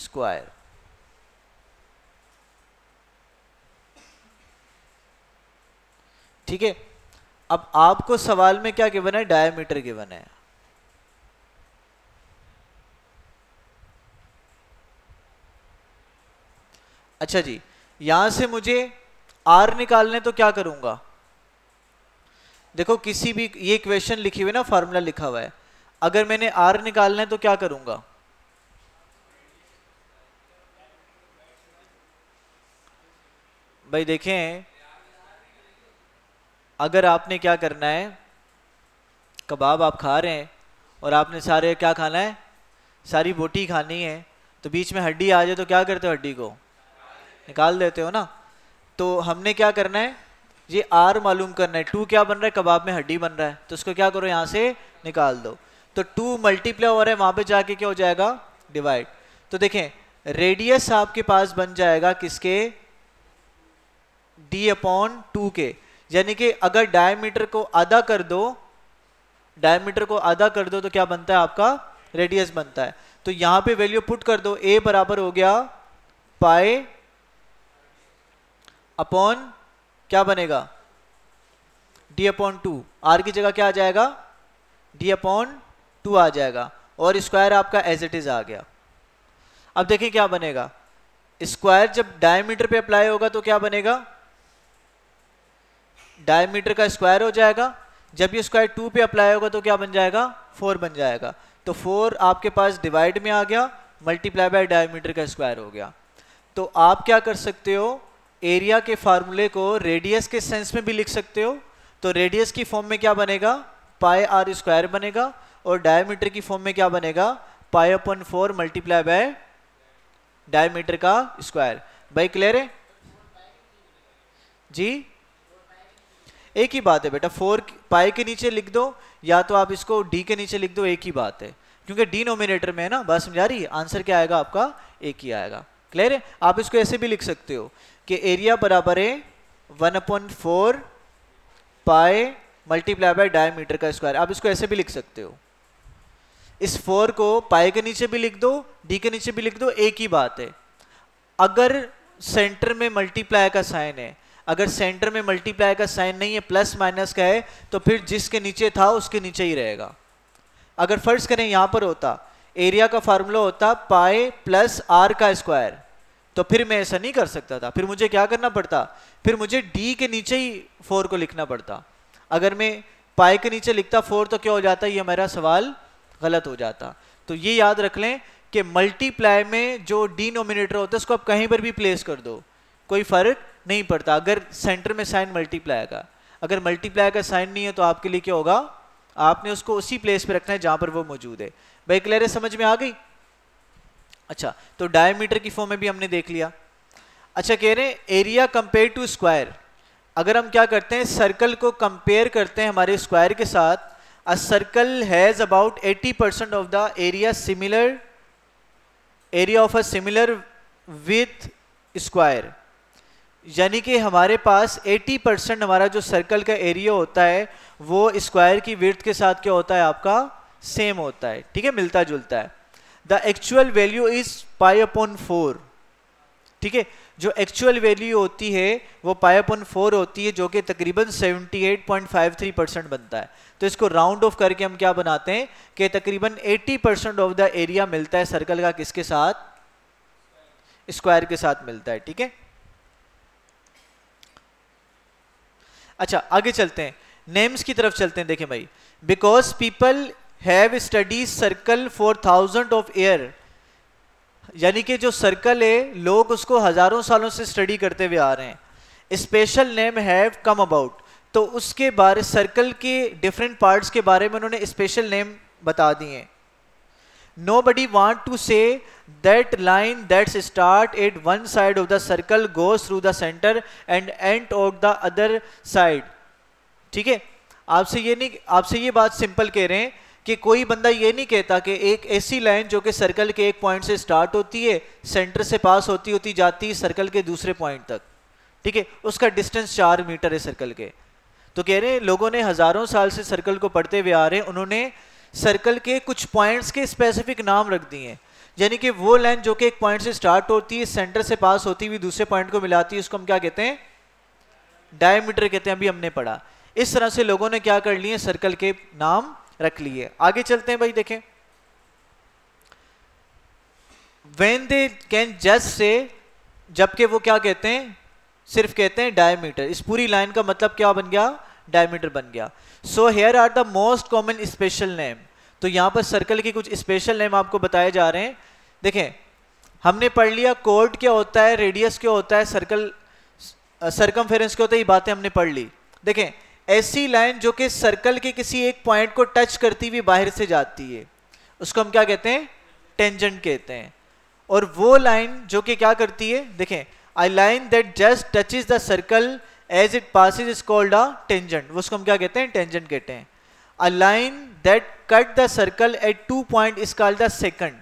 स्क्वायर ठीक है अब आपको सवाल में क्या गिवन है डायमीटर गिवन है अच्छा जी यहां से मुझे आर निकालने तो क्या करूंगा देखो किसी भी ये क्वेश्चन लिखी हुई ना फार्मूला लिखा हुआ है अगर मैंने आर निकालना है तो क्या करूंगा भाई देखें अगर आपने क्या करना है कबाब आप खा रहे हैं और आपने सारे क्या खाना है सारी बोटी खानी है तो बीच में हड्डी आ जाए तो क्या करते हो हड्डी को निकाल देते हो ना तो हमने क्या करना है ये आर मालूम करना है टू क्या बन रहा है कबाब में हड्डी बन रहा है तो उसको क्या करो यहाँ से निकाल दो तो टू मल्टीप्लाई हो रहा है वहाँ पर जाके क्या हो जाएगा डिवाइड तो देखें रेडियस आपके पास बन जाएगा किसके डी अपॉन टू के यानी कि अगर डायमीटर को आधा कर दो डायमीटर को आधा कर दो तो क्या बनता है आपका रेडियस बनता है तो यहां पे वैल्यू पुट कर दो ए बराबर हो गया पाए अपॉन क्या बनेगा डी अपॉन टू आर की जगह क्या आ जाएगा डी अपॉन टू आ जाएगा और स्क्वायर आपका एज इट इज आ गया अब देखिए क्या बनेगा स्क्वायर जब डायमीटर पे अप्लाई होगा तो क्या बनेगा डायमीटर का स्क्वायर हो जाएगा जब ये स्क्वायर टू पे अप्लाई होगा तो क्या बन जाएगा फोर बन जाएगा तो फोर आपके पास डिवाइड में आ गया मल्टीप्लाई बाय डायमीटर का स्क्वायर हो गया तो आप क्या कर सकते हो एरिया के फार्मूले को रेडियस के सेंस में भी लिख सकते हो तो रेडियस की फॉर्म में क्या बनेगा पाए आर स्क्वायर बनेगा और डायमीटर की फॉर्म में क्या बनेगा pi upon four multiply by diameter का स्क्वायर भाई क्लियर है जी एक ही बात है बेटा फोर पाए के नीचे लिख दो या तो आप इसको डी के नीचे लिख दो एक ही बात है क्योंकि डी में है ना बात समझा रही आंसर क्या आएगा आपका एक ही आएगा क्लियर है आप इसको ऐसे भी लिख सकते हो कि एरिया बराबर है one upon four pi multiply by diameter का स्क्वायर आप इसको ऐसे भी लिख सकते हो इस फोर को पाए के नीचे भी लिख दो डी के नीचे भी लिख दो एक ही बात है अगर सेंटर में मल्टीप्लाई का साइन है अगर सेंटर में मल्टीप्लाई का साइन नहीं है प्लस माइनस का है तो फिर जिसके नीचे था उसके नीचे ही रहेगा अगर फर्ज करें यहां पर होता एरिया का फार्मूला होता पाए प्लस आर का स्क्वायर तो फिर मैं ऐसा नहीं कर सकता था फिर मुझे क्या करना पड़ता फिर मुझे डी के नीचे ही फोर को लिखना पड़ता अगर मैं पाई के नीचे लिखता फोर तो क्या हो जाता ये हमारा सवाल गलत हो जाता तो ये याद रख लें कि मल्टीप्लाई में जो नोमिनेटर होता है उसको आप कहीं पर भी प्लेस कर दो कोई फर्क नहीं पड़ता अगर सेंटर में साइन मल्टीप्लाई का अगर मल्टीप्लाई का साइन नहीं है तो आपके लिए क्या होगा आपने उसको उसी प्लेस पे रखना है जहां पर वो मौजूद है भाई क्लियर समझ में आ गई अच्छा तो डायमीटर की फॉर्म में भी हमने देख लिया अच्छा कह रहे हैं एरिया कंपेयर टू स्क्वायर अगर हम क्या करते हैं सर्कल को कंपेयर करते हैं हमारे स्क्वायर के साथ a circle has about 80 percent of the area similar area of a similar with square यानी कि हमारे पास 80 परसेंट हमारा जो सर्कल का एरिया होता है वो स्क्वायर की विर्थ के साथ क्या होता है आपका सेम होता है ठीक है मिलता जुलता है the actual value is pi upon four ठीक है जो एक्चुअल वैल्यू होती है वो पाई अपॉन फोर होती है जो कि तकरीबन 78.53 परसेंट बनता है तो इसको राउंड ऑफ करके हम क्या बनाते हैं कि तकरीबन 80 परसेंट ऑफ द एरिया मिलता है सर्कल का किसके साथ स्क्वायर के साथ मिलता है ठीक है अच्छा आगे चलते हैं नेम्स की तरफ चलते हैं देखें भाई because people have study circle for thousand of year यानी कि जो सर्कल है लोग उसको हजारों सालों से स्टडी करते हुए आ रहे हैं special name have come about तो उसके बारे सर्कल के डिफरेंट पार्ट्स के बारे में उन्होंने स्पेशल नेम बता दिए nobody want to say that line that's start at one side of the circle goes through the centre and end of the other side ठीक है आपसे ये नहीं आपसे ये बात सिंपल कह रहे हैं कि कोई बंदा ये नहीं कहता कि एक ऐसी लाइन जो कि सर्कल के एक पॉइंट से स्टार्ट होती है सेंटर से पास होती होती जाती है सर्कल के दूसरे पॉइंट तक ठीक है उसका डिस्टेंस चार मीटर है सर्कल के तो कह रहे हैं लोगों ने हज़ारों साल से सर्कल को पढ़ते हुए आ रहे हैं उन्होंने सर्कल के कुछ पॉइंट्स के स्पेसिफिक नाम रख दिए हैं यानी कि वो लाइन जो कि एक पॉइंट से स्टार्ट होती है सेंटर से पास होती हुई दूसरे पॉइंट को मिलाती है उसको हम क्या कहते हैं डायमीटर कहते हैं अभी हमने पढ़ा इस तरह से लोगों ने क्या कर लिए सर्कल के नाम रख लिए आगे चलते हैं भाई देखें when they can just say जबकि वो क्या कहते हैं सिर्फ कहते हैं डायमीटर इस पूरी लाइन का मतलब क्या बन गया डायमीटर बन गया so here are the most common special name तो यहां पर सर्कल के कुछ स्पेशल नेम आपको बताए जा रहे हैं देखें हमने पढ़ लिया कोर्ट क्या होता है रेडियस क्या होता है सर्कल सरकम क्या होता है ये बातें हमने पढ़ ली देखें ऐसी लाइन जो कि सर्कल के किसी एक पॉइंट को टच करती हुई बाहर से जाती है उसको हम क्या कहते हैं टेंजेंट कहते हैं और वो लाइन जो कि क्या करती है देखें a line that just touches the circle edge it pass is called a tangent उसको हम क्या कहते हैं टेंजेंट कहते हैं a line that cut the circle at two point is called the secant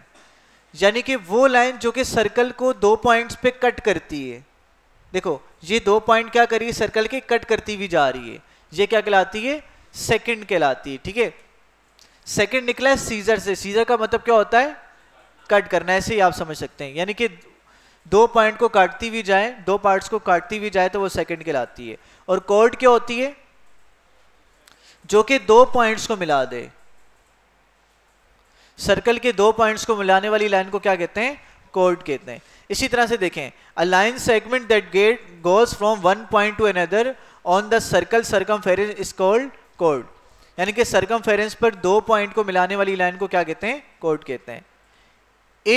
यानी कि वो लाइन जो कि सर्कल को दो पॉइंट्स पे कट करती है देखो ये दो पॉइंट क्या करी सर्कल के कट करती हुई जा रही है ये क्या कहलाती है सेकंड कहलाती है ठीक है सेकंड निकला है सीजर से सीजर का मतलब क्या होता है कट करना ऐसे ही आप समझ सकते हैं यानी कि दो पॉइंट को काटती हुई जाए दो पार्ट्स को काटती हुई जाए तो वो सेकंड कहलाती है और कोर्ट क्या होती है जो कि दो पॉइंट्स को मिला दे सर्कल के दो पॉइंट्स को मिलाने वाली लाइन को क्या कहते हैं कोर्ट कहते हैं इसी तरह से देखें a line segment that get goes from one point to another on the circle circumference is called कोड यानी कि सर्कम पर दो पॉइंट को मिलाने वाली लाइन को क्या कहते हैं कोड कहते हैं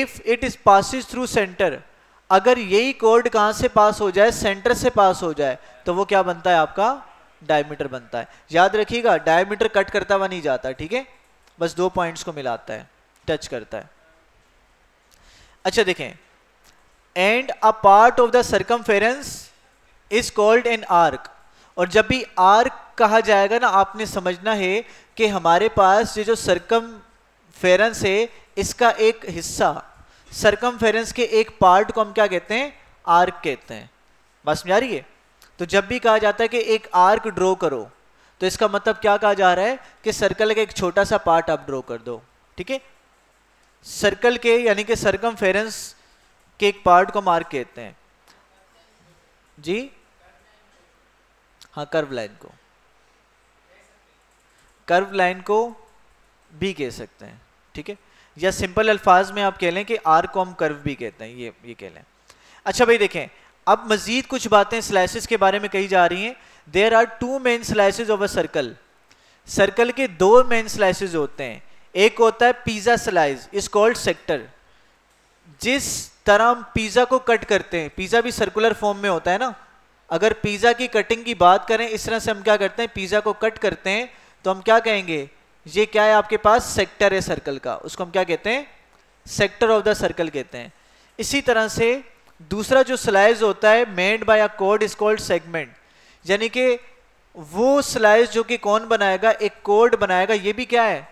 if it is passes through centre अगर यही कोड कहां से पास हो जाए सेंटर से पास हो जाए तो वो क्या बनता है आपका डायमीटर बनता है याद रखिएगा डायमीटर कट करता हुआ नहीं जाता ठीक है बस दो पॉइंट्स को मिलाता है टच करता है अच्छा देखें and a part of the circum is called an arc और जब भी आर कहा जाएगा ना आपने समझना है कि हमारे पास ये जो सरकम फेरेंस है इसका एक हिस्सा सरकम फेरेंस के एक पार्ट को हम क्या कहते हैं आर्क कहते हैं बस समझ रही है तो जब भी कहा जाता है कि एक आर्क ड्रॉ करो तो इसका मतलब क्या कहा जा रहा है कि सर्कल का एक छोटा सा पार्ट आप ड्रॉ कर दो ठीक है सर्कल के यानी कि सरकम फेरेंस के एक पार्ट को मार्क कहते हैं जी हाँ कर्व लाइन को कर्व लाइन को भी कह सकते हैं ठीक है या सिंपल अल्फाज में आप कह लें कि आर को हम कर्व भी कहते हैं ये ये कह लें अच्छा भाई देखें अब मजीद कुछ बातें स्लाइसिस के बारे में कही जा रही हैं there are two main slices of a circle circle के दो मेन स्लाइसिस होते हैं एक होता है pizza slice is called sector जिस तरह हम पिज़्ज़ा को कट करते हैं पिज़्ज़ा भी सर्कुलर फॉर्म में होता है ना अगर पिज़्ज़ा की कटिंग की बात करें इस तरह से हम क्या करते हैं पिज़्ज़ा को कट करते हैं तो हम क्या कहेंगे ये क्या है आपके पास सेक्टर है सर्कल का उसको हम क्या कहते हैं सेक्टर ऑफ द सर्कल कहते हैं इसी तरह से दूसरा जो स्लाइस होता है मेड बाय अ कोड इज कॉल्ड सेगमेंट यानी कि वो स्लाइस जो कि कौन बनाएगा एक कोड बनाएगा ये भी क्या है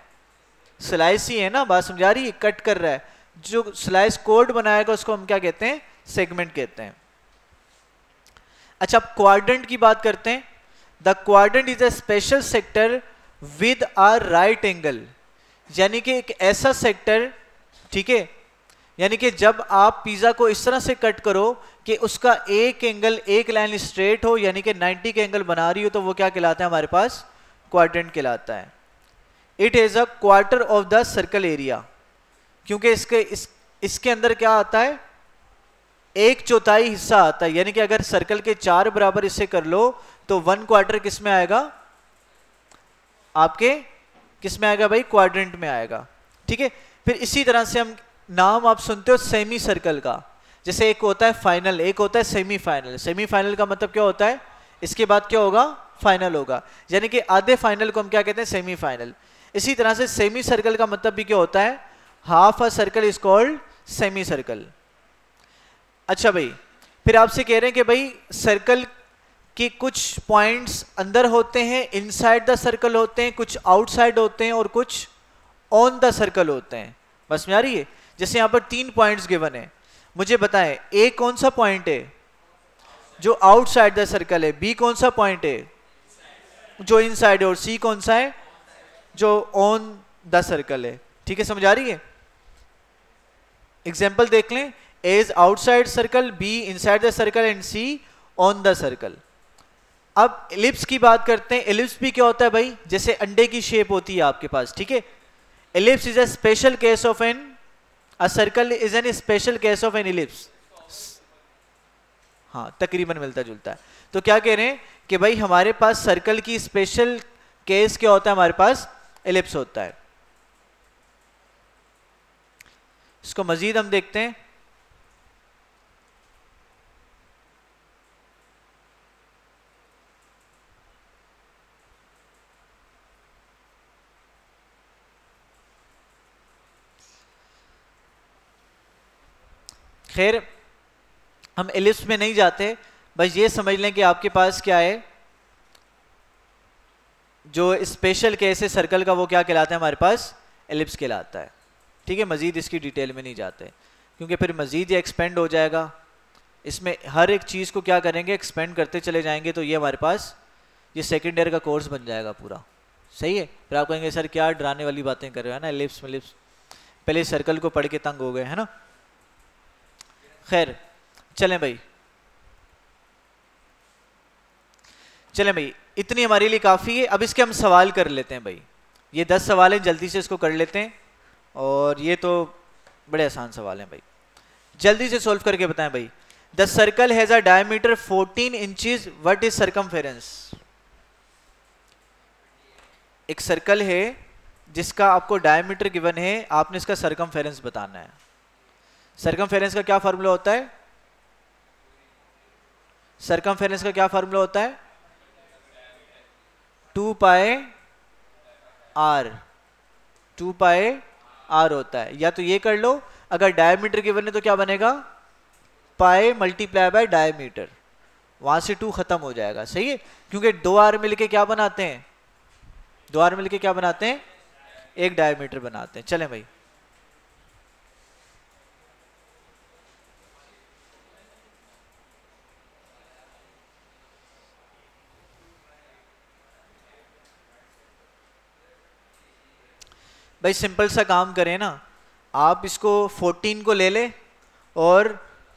स्लाइस ही है ना बात समझा रही है कट कर रहा है जो स्लाइस कोड बनाएगा उसको हम क्या कहते हैं सेगमेंट कहते हैं अच्छा अब क्वाड्रेंट की बात करते हैं the quadrant is a special sector with a right angle यानी कि एक ऐसा सेक्टर ठीक है यानी कि जब आप पिज़्ज़ा को इस तरह से कट करो कि उसका एक एंगल एक लाइन स्ट्रेट हो यानी कि 90 के एंगल बना रही हो तो वो क्या कहलाता है हमारे पास क्वाड्रेंट कहलाता है it is a quarter of the circle area क्योंकि इसके इस इसके अंदर क्या आता है एक चौथाई हिस्सा आता है यानी कि अगर सर्कल के चार बराबर इसे कर लो तो वन क्वार्टर किस में आएगा आपके किस में आएगा भाई क्वाड्रेंट में आएगा ठीक है फिर इसी तरह से हम नाम आप सुनते हो सेमी सर्कल का जैसे एक होता है फाइनल एक होता है सेमीफाइनल सेमीफाइनल का मतलब क्या होता है इसके बाद क्या होगा फाइनल होगा यानी कि आधे फाइनल को हम क्या कहते हैं सेमीफाइनल इसी तरह से सेमी सर्कल का मतलब भी क्या होता है half a circle is called semicircle अच्छा भाई फिर आपसे कह रहे हैं कि भाई सर्कल के कुछ पॉइंट्स अंदर होते हैं इनसाइड द सर्कल होते हैं कुछ आउटसाइड होते हैं और कुछ ऑन द सर्कल होते हैं बस में आ रही है जैसे यहाँ पर तीन पॉइंट्स गिवन है मुझे बताएं ए कौन सा पॉइंट है जो आउटसाइड द सर्कल है बी कौन सा पॉइंट है जो इनसाइड है और सी कौन सा है जो ऑन द सर्कल है ठीक है समझ आ रही है एग्जाम्पल देख लें A is outside circle, B inside the circle and C on the circle. अब एलिप्स की बात करते हैं एलिप्स भी क्या होता है भाई जैसे अंडे की शेप होती है आपके पास ठीक है ellipse is a special case of an a circle is an special case of an ellipse हाँ तकरीबन मिलता जुलता है तो क्या कह रहे हैं कि भाई हमारे पास सर्कल की स्पेशल केस क्या होता है हमारे पास एलिप्स होता है इसको मजीद हम देखते हैं खैर हम एलिप्स में नहीं जाते बस ये समझ लें कि आपके पास क्या है जो स्पेशल केस है सर्कल का वो क्या कहलाता है हमारे पास एलिप्स कहलाता है ठीक है मज़ीद इसकी डिटेल में नहीं जाते क्योंकि फिर मज़ीद ये एक्सपेंड हो जाएगा इसमें हर एक चीज़ को क्या करेंगे एक्सपेंड करते चले जाएंगे तो ये हमारे पास ये सेकेंड ईयर का कोर्स बन जाएगा पूरा सही है फिर आप कहेंगे सर क्या डराने वाली बातें कर रहे हो ना एलिप्स में लिप्स पहले सर्कल को पढ़ के तंग हो गए है ना खैर चलें भाई चलें भाई इतनी हमारे लिए काफ़ी है अब इसके हम सवाल कर लेते हैं भाई ये दस सवाल हैं जल्दी से इसको कर लेते हैं और ये तो बड़े आसान सवाल हैं भाई जल्दी से सॉल्व करके बताएं भाई the circle has a diameter 14 inches what is circumference एक सर्कल है जिसका आपको डायमीटर गिवन है आपने इसका सरकमफेरेंस बताना है सरकमफेरेंस का क्या फार्मूला होता है सरकमफेरेंस का क्या फॉर्मूला होता है टू पाए आर टू पाए आर होता है या तो ये कर लो अगर डायमीटर गिवन है तो क्या बनेगा पाए मल्टीप्लाई बाय डायमीटर वहां से टू खत्म हो जाएगा सही है क्योंकि दो आर मिलके क्या बनाते हैं दो आर मिलके क्या बनाते हैं एक डायमीटर बनाते हैं चले भाई भाई सिंपल सा काम करें ना आप इसको 14 को ले ले और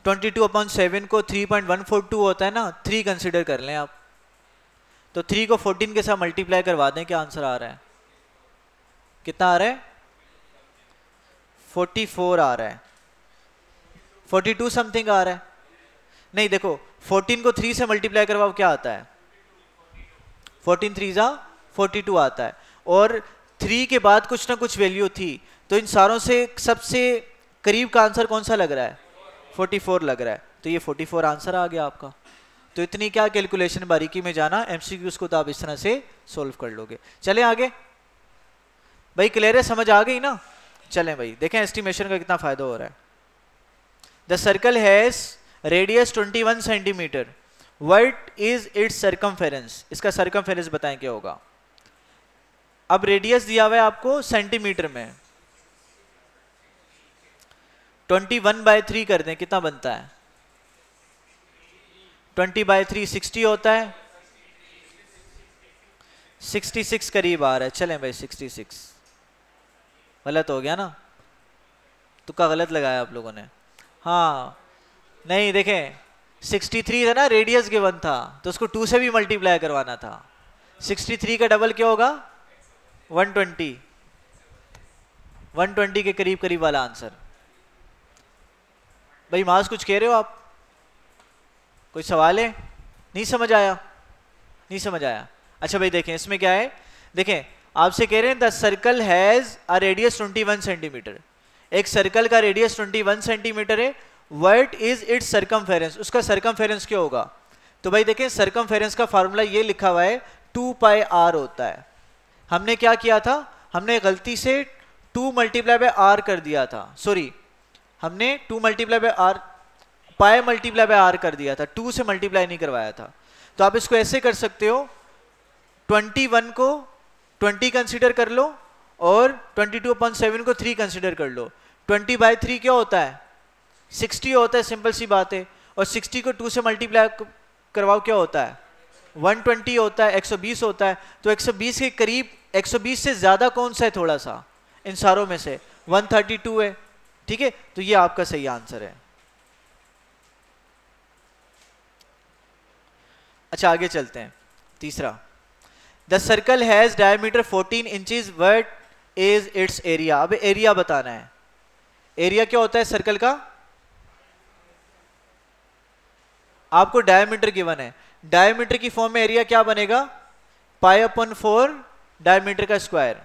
22 टू अपॉन सेवन को 3.142 होता है ना थ्री कंसिडर कर लें आप तो थ्री को 14 के साथ मल्टीप्लाई करवा दें क्या आंसर आ रहा है कितना आ रहा है 44 आ रहा है 42 समथिंग आ रहा है नहीं देखो 14 को 3 से मल्टीप्लाई करवाओ क्या आता है 14 थ्री ज़ा फोर्टी आता है और थ्री के बाद कुछ ना कुछ वैल्यू थी तो इन सारों से सबसे करीब का आंसर कौन सा लग रहा है 44 लग रहा है तो ये 44 आंसर आ गया आपका तो इतनी क्या कैलकुलेशन बारीकी में जाना एमसीक्यूज को तो आप इस तरह से सोल्व कर लोगे चले आगे भाई क्लियर है समझ आ गई ना चले भाई देखें एस्टिमेशन का कितना फायदा हो रहा है the circle has radius 21 centimetre what is its circumference इसका सर्कमफेरेंस बताएं क्या होगा अब रेडियस दिया हुआ है आपको सेंटीमीटर में ट्वेंटी वन बाय थ्री कर दें कितना बनता है ट्वेंटी बाय थ्री सिक्सटी होता है सिक्सटी सिक्स करीब आ रहा है चलें भाई सिक्सटी सिक्स गलत हो गया ना तुक्का गलत लगाया आप लोगों ने हाँ नहीं देखें सिक्सटी थ्री था ना रेडियस गिवन था तो उसको टू से भी मल्टीप्लाई करवाना था सिक्सटी थ्री का डबल क्या होगा 120 ट्वेंटी के करीब करीब वाला आंसर भाई मास कुछ कह रहे हो आप कोई सवाल है नहीं समझ आया नहीं समझ आया अच्छा भाई देखें इसमें क्या है देखें आपसे कह रहे हैं the circle has a radius 21 centimetre एक सर्कल का रेडियस 21 सेंटीमीटर है वर्ट इज इट्स सर्कम उसका सर्कम क्या होगा तो भाई देखें सर्कम का फार्मूला ये लिखा हुआ है टू पाई आर होता है हमने क्या किया था हमने गलती से टू मल्टीप्लाई बाय आर कर दिया था सॉरी हमने two multiply by r pi multiply by r कर दिया था टू से मल्टीप्लाई नहीं करवाया था तो आप इसको ऐसे कर सकते हो ट्वेंटी वन को ट्वेंटी कंसिडर कर लो और ट्वेंटी टू अपॉइंट सेवन को थ्री कंसिडर कर लो ट्वेंटी बाय थ्री क्या होता है सिक्सटी होता है सिंपल सी बात है और सिक्सटी को टू से मल्टीप्लाई करवाओ क्या होता है 120 होता है 120 होता है तो 120 के करीब 120 से ज़्यादा कौन सा है थोड़ा सा इन सारों में से 132 है ठीक है तो ये आपका सही आंसर है अच्छा आगे चलते हैं तीसरा the circle has diameter 14 inches what is its area अब एरिया बताना है एरिया क्या होता है सर्कल का आपको डायमीटर गिवन है डायमीटर की फॉर्म में एरिया क्या बनेगा पाई अपन फोर डायमीटर का स्क्वायर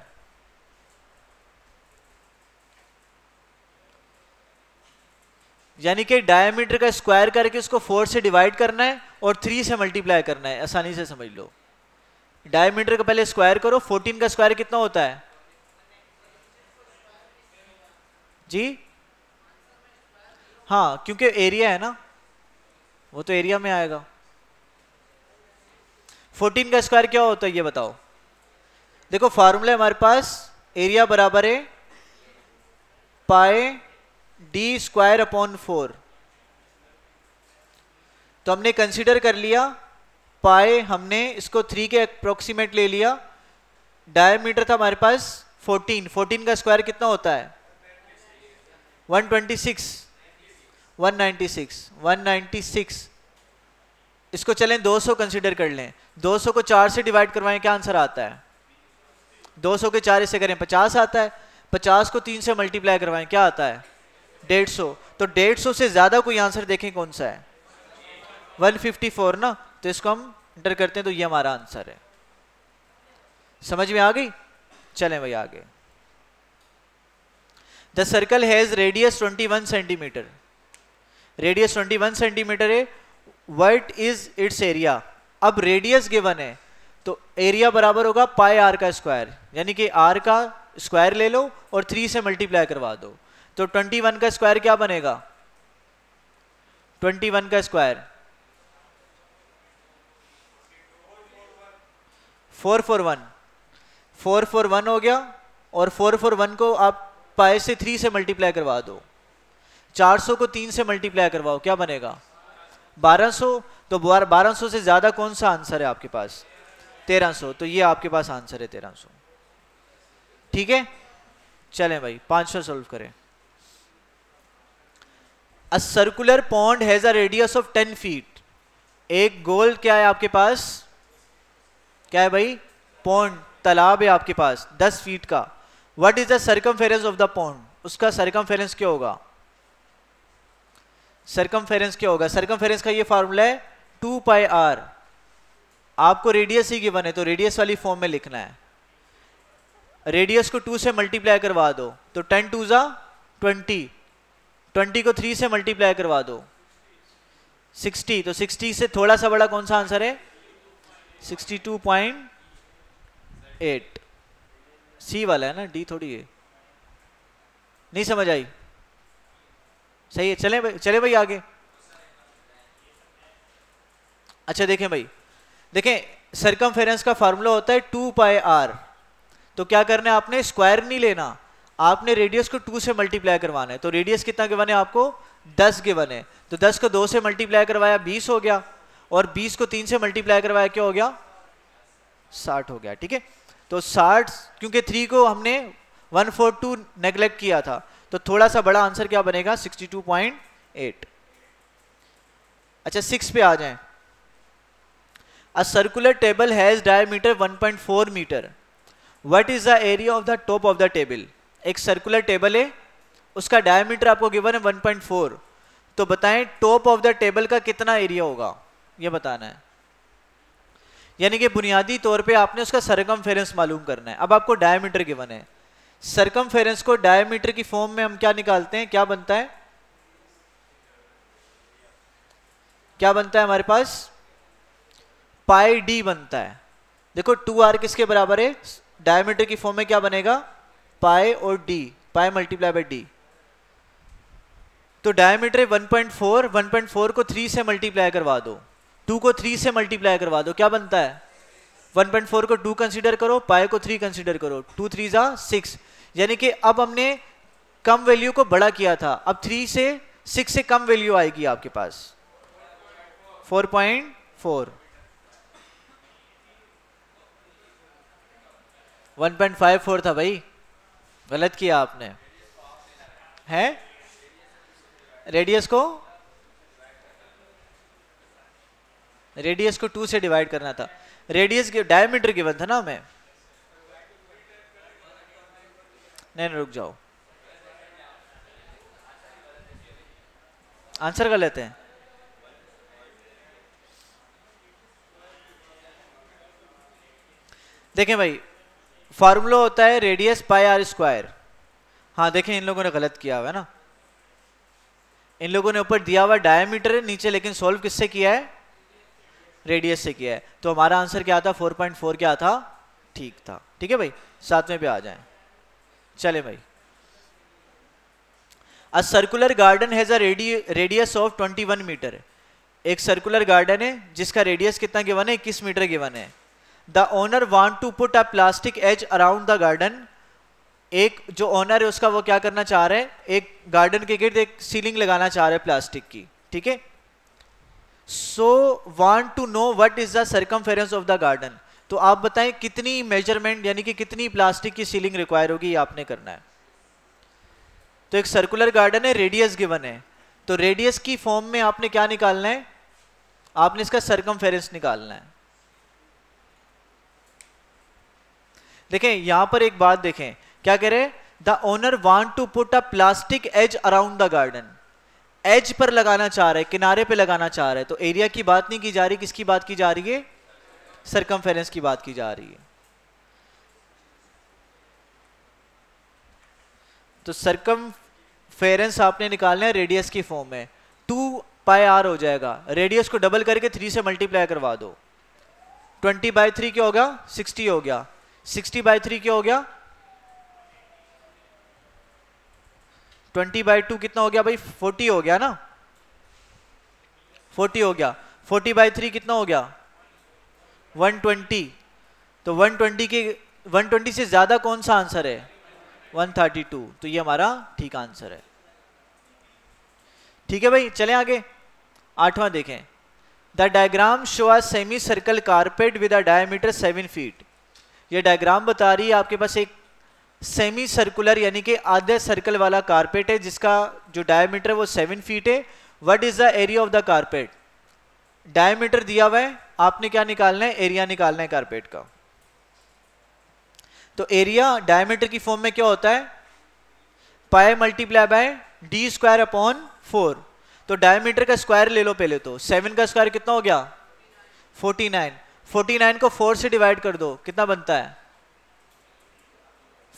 यानी कि डायमीटर का स्क्वायर करके उसको फोर से डिवाइड करना है और थ्री से मल्टीप्लाई करना है आसानी से समझ लो डायमीटर का पहले स्क्वायर करो फोर्टीन का स्क्वायर कितना होता है जी हाँ क्योंकि एरिया है ना वो तो एरिया में आएगा फोर्टीन का स्क्वायर क्या होता है ये बताओ देखो फार्मूला हमारे पास एरिया बराबर है पाए डी स्क्वायर अपॉन फोर तो हमने कंसिडर कर लिया पाए हमने इसको थ्री के अप्रोक्सीमेट ले लिया डायमीटर था हमारे पास फोर्टीन फोर्टीन का स्क्वायर कितना होता है वन 196 196 इसको चलें 200 कंसीडर कर लें 200 को चार से डिवाइड करवाएं क्या आंसर आता है 200 के चार से करें 50 आता है 50 को तीन से मल्टीप्लाई करवाएं क्या आता है 150 तो 150 से ज़्यादा कोई आंसर देखें कौन सा है 154 ना तो इसको हम इंटर करते हैं तो ये हमारा आंसर है समझ में आ गई चलें भाई आगे the circle has radius twenty centimetre radius twenty centimetre है वट इज इट्स एरिया अब रेडियस गिवन है तो एरिया बराबर होगा पाई आर का स्क्वायर यानी कि आर का स्क्वायर ले लो और थ्री से मल्टीप्लाई करवा दो तो ट्वेंटी वन का स्क्वायर क्या बनेगा ट्वेंटी वन का square four four one four four one हो गया और फोर फोर वन को आप पाए से थ्री से मल्टीप्लाई करवा दो चार सौ को तीन से मल्टीप्लाई करवाओ क्या बनेगा 1200 तो बारह सौ से ज़्यादा कौन सा आंसर है आपके पास 1300 तो ये आपके पास आंसर है 1300 ठीक है चलें भाई सौ सॉल्व करें a circular pond has a radius of 10 feet एक गोल क्या है आपके पास क्या है भाई पॉन्ड तालाब है आपके पास 10 फीट का what is the circum of the pond उसका सर्कम क्या होगा सरकमफेरेंस क्या होगा सरकमफेरेंस का ये फार्मूला है टू पाई आर आपको रेडियस ही गिवन है तो रेडियस वाली फॉर्म में लिखना है रेडियस को टू से मल्टीप्लाई करवा दो तो टेन टू ज़ा ट्वेंटी ट्वेंटी को थ्री से मल्टीप्लाई करवा दो सिक्सटी तो सिक्सटी से थोड़ा सा बड़ा कौन सा आंसर है sixty two point eight C वाला है ना डी थोड़ी है नहीं समझ आई सही है चले भाई चले भाई आगे अच्छा देखें भाई देखें सरकम का फार्मूला होता है टू पाए आर तो क्या करना है आपने स्क्वायर नहीं लेना आपने रेडियस को टू से मल्टीप्लाई करवाना है तो रेडियस कितना गिवन है आपको दस गिवन है तो दस को दो से मल्टीप्लाई करवाया बीस हो गया और बीस को तीन से मल्टीप्लाई करवाया क्या हो गया साठ हो गया ठीक है तो साठ क्योंकि थ्री को हमने वन फोर टू नेग्लेक्ट किया था तो थोड़ा सा बड़ा आंसर क्या बनेगा 62.8 अच्छा सिक्स पे आ जाए a circular table has diameter 1.4 metre what is the area of the top of the table एक सर्कुलर टेबल है उसका डायमीटर आपको गिवन है 1.4 तो बताएं टॉप ऑफ द टेबल का कितना एरिया होगा ये बताना है यानी कि बुनियादी तौर पे आपने उसका सरगम मालूम करना है अब आपको डायमीटर गिवन है सरकमफेरेंस को डायमीटर की फॉर्म में हम क्या निकालते हैं क्या बनता है क्या बनता है हमारे पास पाई डी बनता है देखो टू आर किसके बराबर है डायमीटर की फॉर्म में क्या बनेगा पाई और D pi multiply by D तो डायमीटर 1.4 1.4 को 3 से मल्टीप्लाई करवा दो 2 को 3 से मल्टीप्लाई करवा दो क्या बनता है 1.4 को 2 कंसीडर करो पाई को 3 कंसीडर करो 2 थ्री ज़ा सिक्स यानी कि अब हमने कम वैल्यू को बड़ा किया था अब थ्री से सिक्स से कम वैल्यू आएगी आपके पास four point four one point five four था भाई गलत किया आपने है रेडियस को रेडियस को टू से डिवाइड करना था रेडियस डायमीटर गिवन था ना हमें नहीं रुक जाओ आंसर कर लेते हैं देखें भाई फार्मूला होता है रेडियस पाई आर स्क्वायर हाँ देखें इन लोगों ने गलत किया हुआ है ना इन लोगों ने ऊपर दिया हुआ डायमीटर है नीचे लेकिन सॉल्व किससे किया है रेडियस से किया है तो हमारा आंसर क्या था 4.4 क्या था ठीक था ठीक है भाई साथ में भी आ जाएं चले भाई a circular garden has a radius of 21 metre एक सर्कुलर गार्डन है जिसका रेडियस कितना गिवन है इक्कीस मीटर गिवन है the owner want to put a plastic edge around the garden एक जो ओनर है उसका वो क्या करना चाह रहे हैं एक गार्डन के गिर्द एक सीलिंग लगाना चाह रहे हैं प्लास्टिक की ठीक है so want to know what is the circumference of the garden तो आप बताएं कितनी मेजरमेंट यानी कि कितनी प्लास्टिक की सीलिंग रिक्वायर होगी आपने करना है तो एक सर्कुलर गार्डन है रेडियस गिवन है तो रेडियस की फॉर्म में आपने क्या निकालना है आपने इसका सरकम निकालना है देखें यहां पर एक बात देखें क्या कह रहे the owner want to put a plastic edge around the garden edge पर लगाना चाह रहे किनारे पे लगाना चाह रहे तो एरिया की बात नहीं की जा रही किसकी बात की जा रही है सरकमफेरेंस की बात की जा रही है तो सरकम फेरेंस आपने निकालना है रेडियस की फॉर्म में टू पाई आर हो जाएगा रेडियस को डबल करके थ्री से मल्टीप्लाई करवा दो ट्वेंटी बाई थ्री क्या हो गया सिक्सटी हो गया सिक्सटी बाई थ्री क्या हो गया ट्वेंटी बाई टू कितना हो गया भाई फोर्टी हो गया ना फोर्टी हो गया फोर्टी बाई थ्री कितना हो गया 120 तो 120 के 120 से ज़्यादा कौन सा आंसर है 132 तो ये हमारा ठीक आंसर है ठीक है भाई चले आगे आठवां देखें the diagram show a semi circle carpet with a diameter seven feet ये डायग्राम बता रही है आपके पास एक सेमी सर्कुलर यानी कि आधे सर्कल वाला कारपेट है जिसका जो डायमीटर वो सेवन फीट है what is the area of the carpet diameter दिया हुआ है आपने क्या निकालना है एरिया निकालना है कारपेट का तो एरिया डायमीटर की फॉर्म में क्या होता है pi multiply by D square upon four तो डायमीटर का स्क्वायर ले लो पहले तो सेवन का स्क्वायर कितना हो गया फोर्टी नाइन फोर्टी नाइन को फोर से डिवाइड कर दो कितना बनता है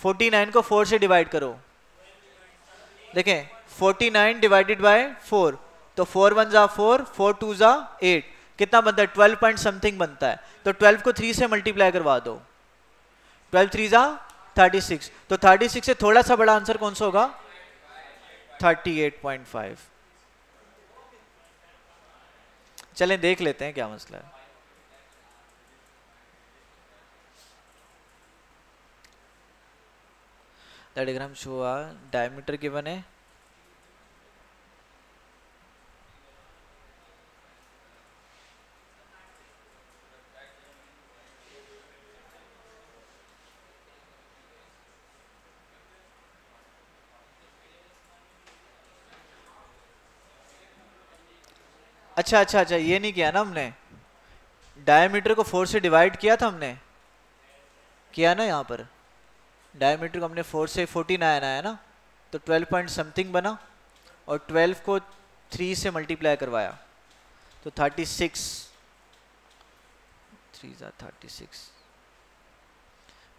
फोर्टी नाइन को फोर से डिवाइड करो देखें forty nine divided by four तो फोर वन जा फोर फोर टू जा एट कितना बनता है ट्वेल्व पॉइंट समथिंग बनता है तो ट्वेल्व को थ्री से मल्टीप्लाई करवा दो ट्वेल्व थ्री जा थर्टी सिक्स तो थर्टी सिक्स से थोड़ा सा बड़ा आंसर कौन सा होगा थर्टी एट पॉइंट फाइव चलें देख लेते हैं क्या मसला है diagram show a diameter given है अच्छा अच्छा अच्छा ये नहीं किया ना हमने डायमीटर को फोर से डिवाइड किया था हमने किया ना यहाँ पर डायमीटर को हमने फोर से फोर्टीन आया ना ना तो ट्वेल्व पॉइंट समथिंग बना और ट्वेल्व को थ्री से मल्टीप्लाई करवाया तो थर्टी सिक्स थ्री ज़ा थर्टी सिक्स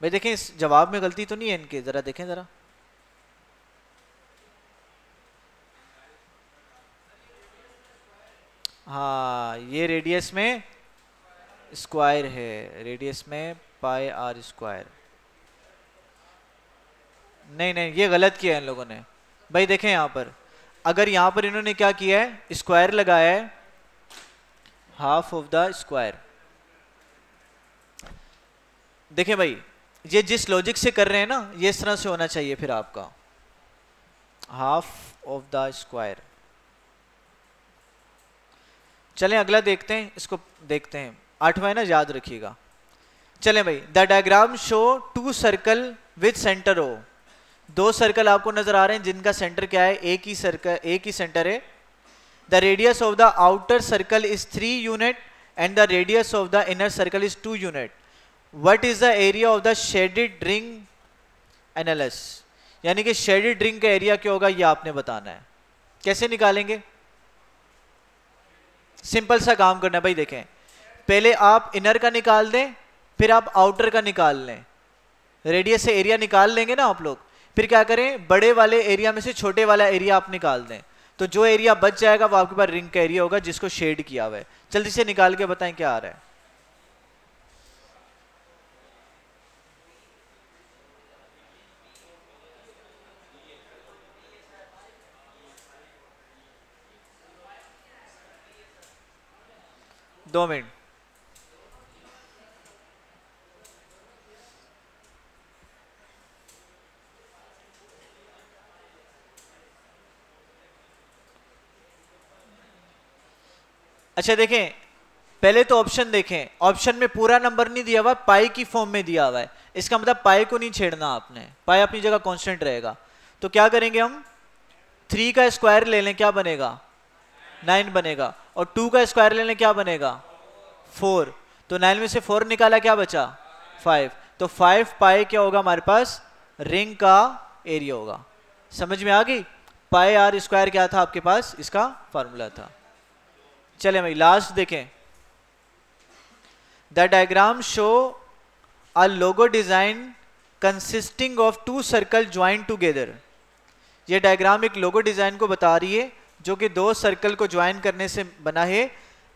भाई देखें इस जवाब में गलती तो नहीं है इनके ज़रा देखें ज़रा हाँ ये रेडियस में स्क्वायर है रेडियस में पाए आर स्क्वायर नहीं नहीं ये गलत किया है इन लोगों ने भाई देखें यहाँ पर अगर यहाँ पर इन्होंने क्या किया है स्क्वायर लगाया है हाफ ऑफ द स्क्वायर देखें भाई ये जिस लॉजिक से कर रहे हैं ना ये इस तरह से होना चाहिए फिर आपका हाफ ऑफ द स्क्वायर चलें अगला देखते हैं इसको देखते हैं आठवा है ना याद रखिएगा चलें भाई the diagram show two circle with centre O दो सर्कल आपको नजर आ रहे हैं जिनका सेंटर क्या है एक ही सर्कल एक ही सेंटर है the radius of the outer circle is three unit and the radius of the inner circle is two unit what is the area of the shaded ring annulus यानी कि shaded ring का area क्या होगा ये आपने बताना है कैसे निकालेंगे सिंपल सा काम करना है भाई देखें पहले आप इनर का निकाल दें फिर आप आउटर का निकाल लें रेडियस से एरिया निकाल लेंगे ना आप लोग फिर क्या करें बड़े वाले एरिया में से छोटे वाला एरिया आप निकाल दें तो जो एरिया बच जाएगा वो आपके पास रिंग का एरिया होगा जिसको शेड किया हुआ है जल्दी से निकाल के बताएं क्या आ रहा है दो मिनट अच्छा देखें पहले तो ऑप्शन देखें ऑप्शन में पूरा नंबर नहीं दिया हुआ पाई की फॉर्म में दिया हुआ है इसका मतलब पाई को नहीं छेड़ना आपने पाई अपनी जगह कांस्टेंट रहेगा तो क्या करेंगे हम थ्री का स्क्वायर ले लें क्या बनेगा नाइन बनेगा और टू का स्क्वायर लेने क्या बनेगा फोर तो नाइन में से फोर निकाला क्या बचा फाइव तो फाइव पाए क्या होगा हमारे पास रिंग का एरिया होगा समझ में आ गई पाए आर स्क्वायर क्या था आपके पास इसका फॉर्मूला था चले भाई लास्ट देखें the diagram show a logo design consisting of two circle join together ये डायग्राम एक लोगो डिजाइन को बता रही है जो कि दो सर्कल को ज्वाइन करने से बना है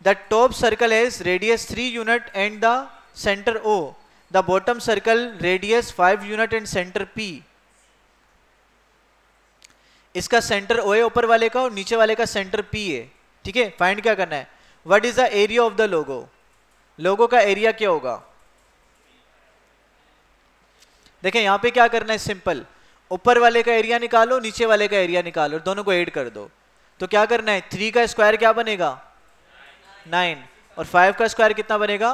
the top circle has radius three unit and the centre O the bottom circle radius five unit and centre P इसका सेंटर ओ है ऊपर वाले का और नीचे वाले का सेंटर पी है ठीक है फाइंड क्या करना है what is the area of the logo logo का एरिया क्या होगा देखें यहां पे क्या करना है सिंपल ऊपर वाले का एरिया निकालो नीचे वाले का एरिया निकालो दोनों को ऐड कर दो तो क्या करना है थ्री का स्क्वायर क्या बनेगा नाइन और फाइव का स्क्वायर कितना बनेगा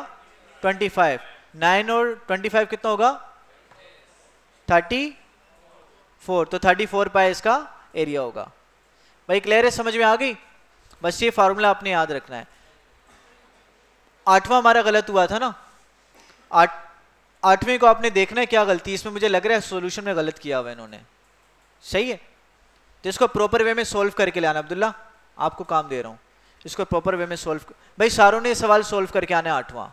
ट्वेंटी फाइव नाइन और ट्वेंटी फाइव कितना होगा थर्टी फोर तो थर्टी फोर पाए इसका एरिया होगा भाई क्लियर है समझ में आ गई बस ये फार्मूला आपने याद रखना है आठवां हमारा गलत हुआ था ना आठ आठवें को आपने देखना है क्या गलती इसमें मुझे लग रहा है सोल्यूशन में गलत किया हुआ इन्होंने सही है तो इसको प्रॉपर वे में सोल्व करके लाना अब्दुल्ला आपको काम दे रहा हूँ इसको प्रॉपर वे में सोल्व भाई सारों ने सवाल सोल्व करके आने आठवां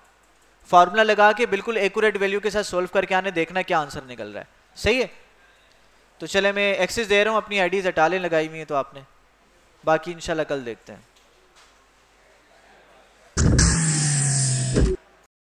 फार्मूला लगा के बिल्कुल एक्यूरेट वैल्यू के साथ सोल्व करके आने देखना क्या आंसर निकल रहा है सही है तो चले मैं एक्सेस दे रहा हूँ अपनी आईडीज हटाले लगाई हुई है तो आपने बाकी इंशाल्लाह कल देखते हैं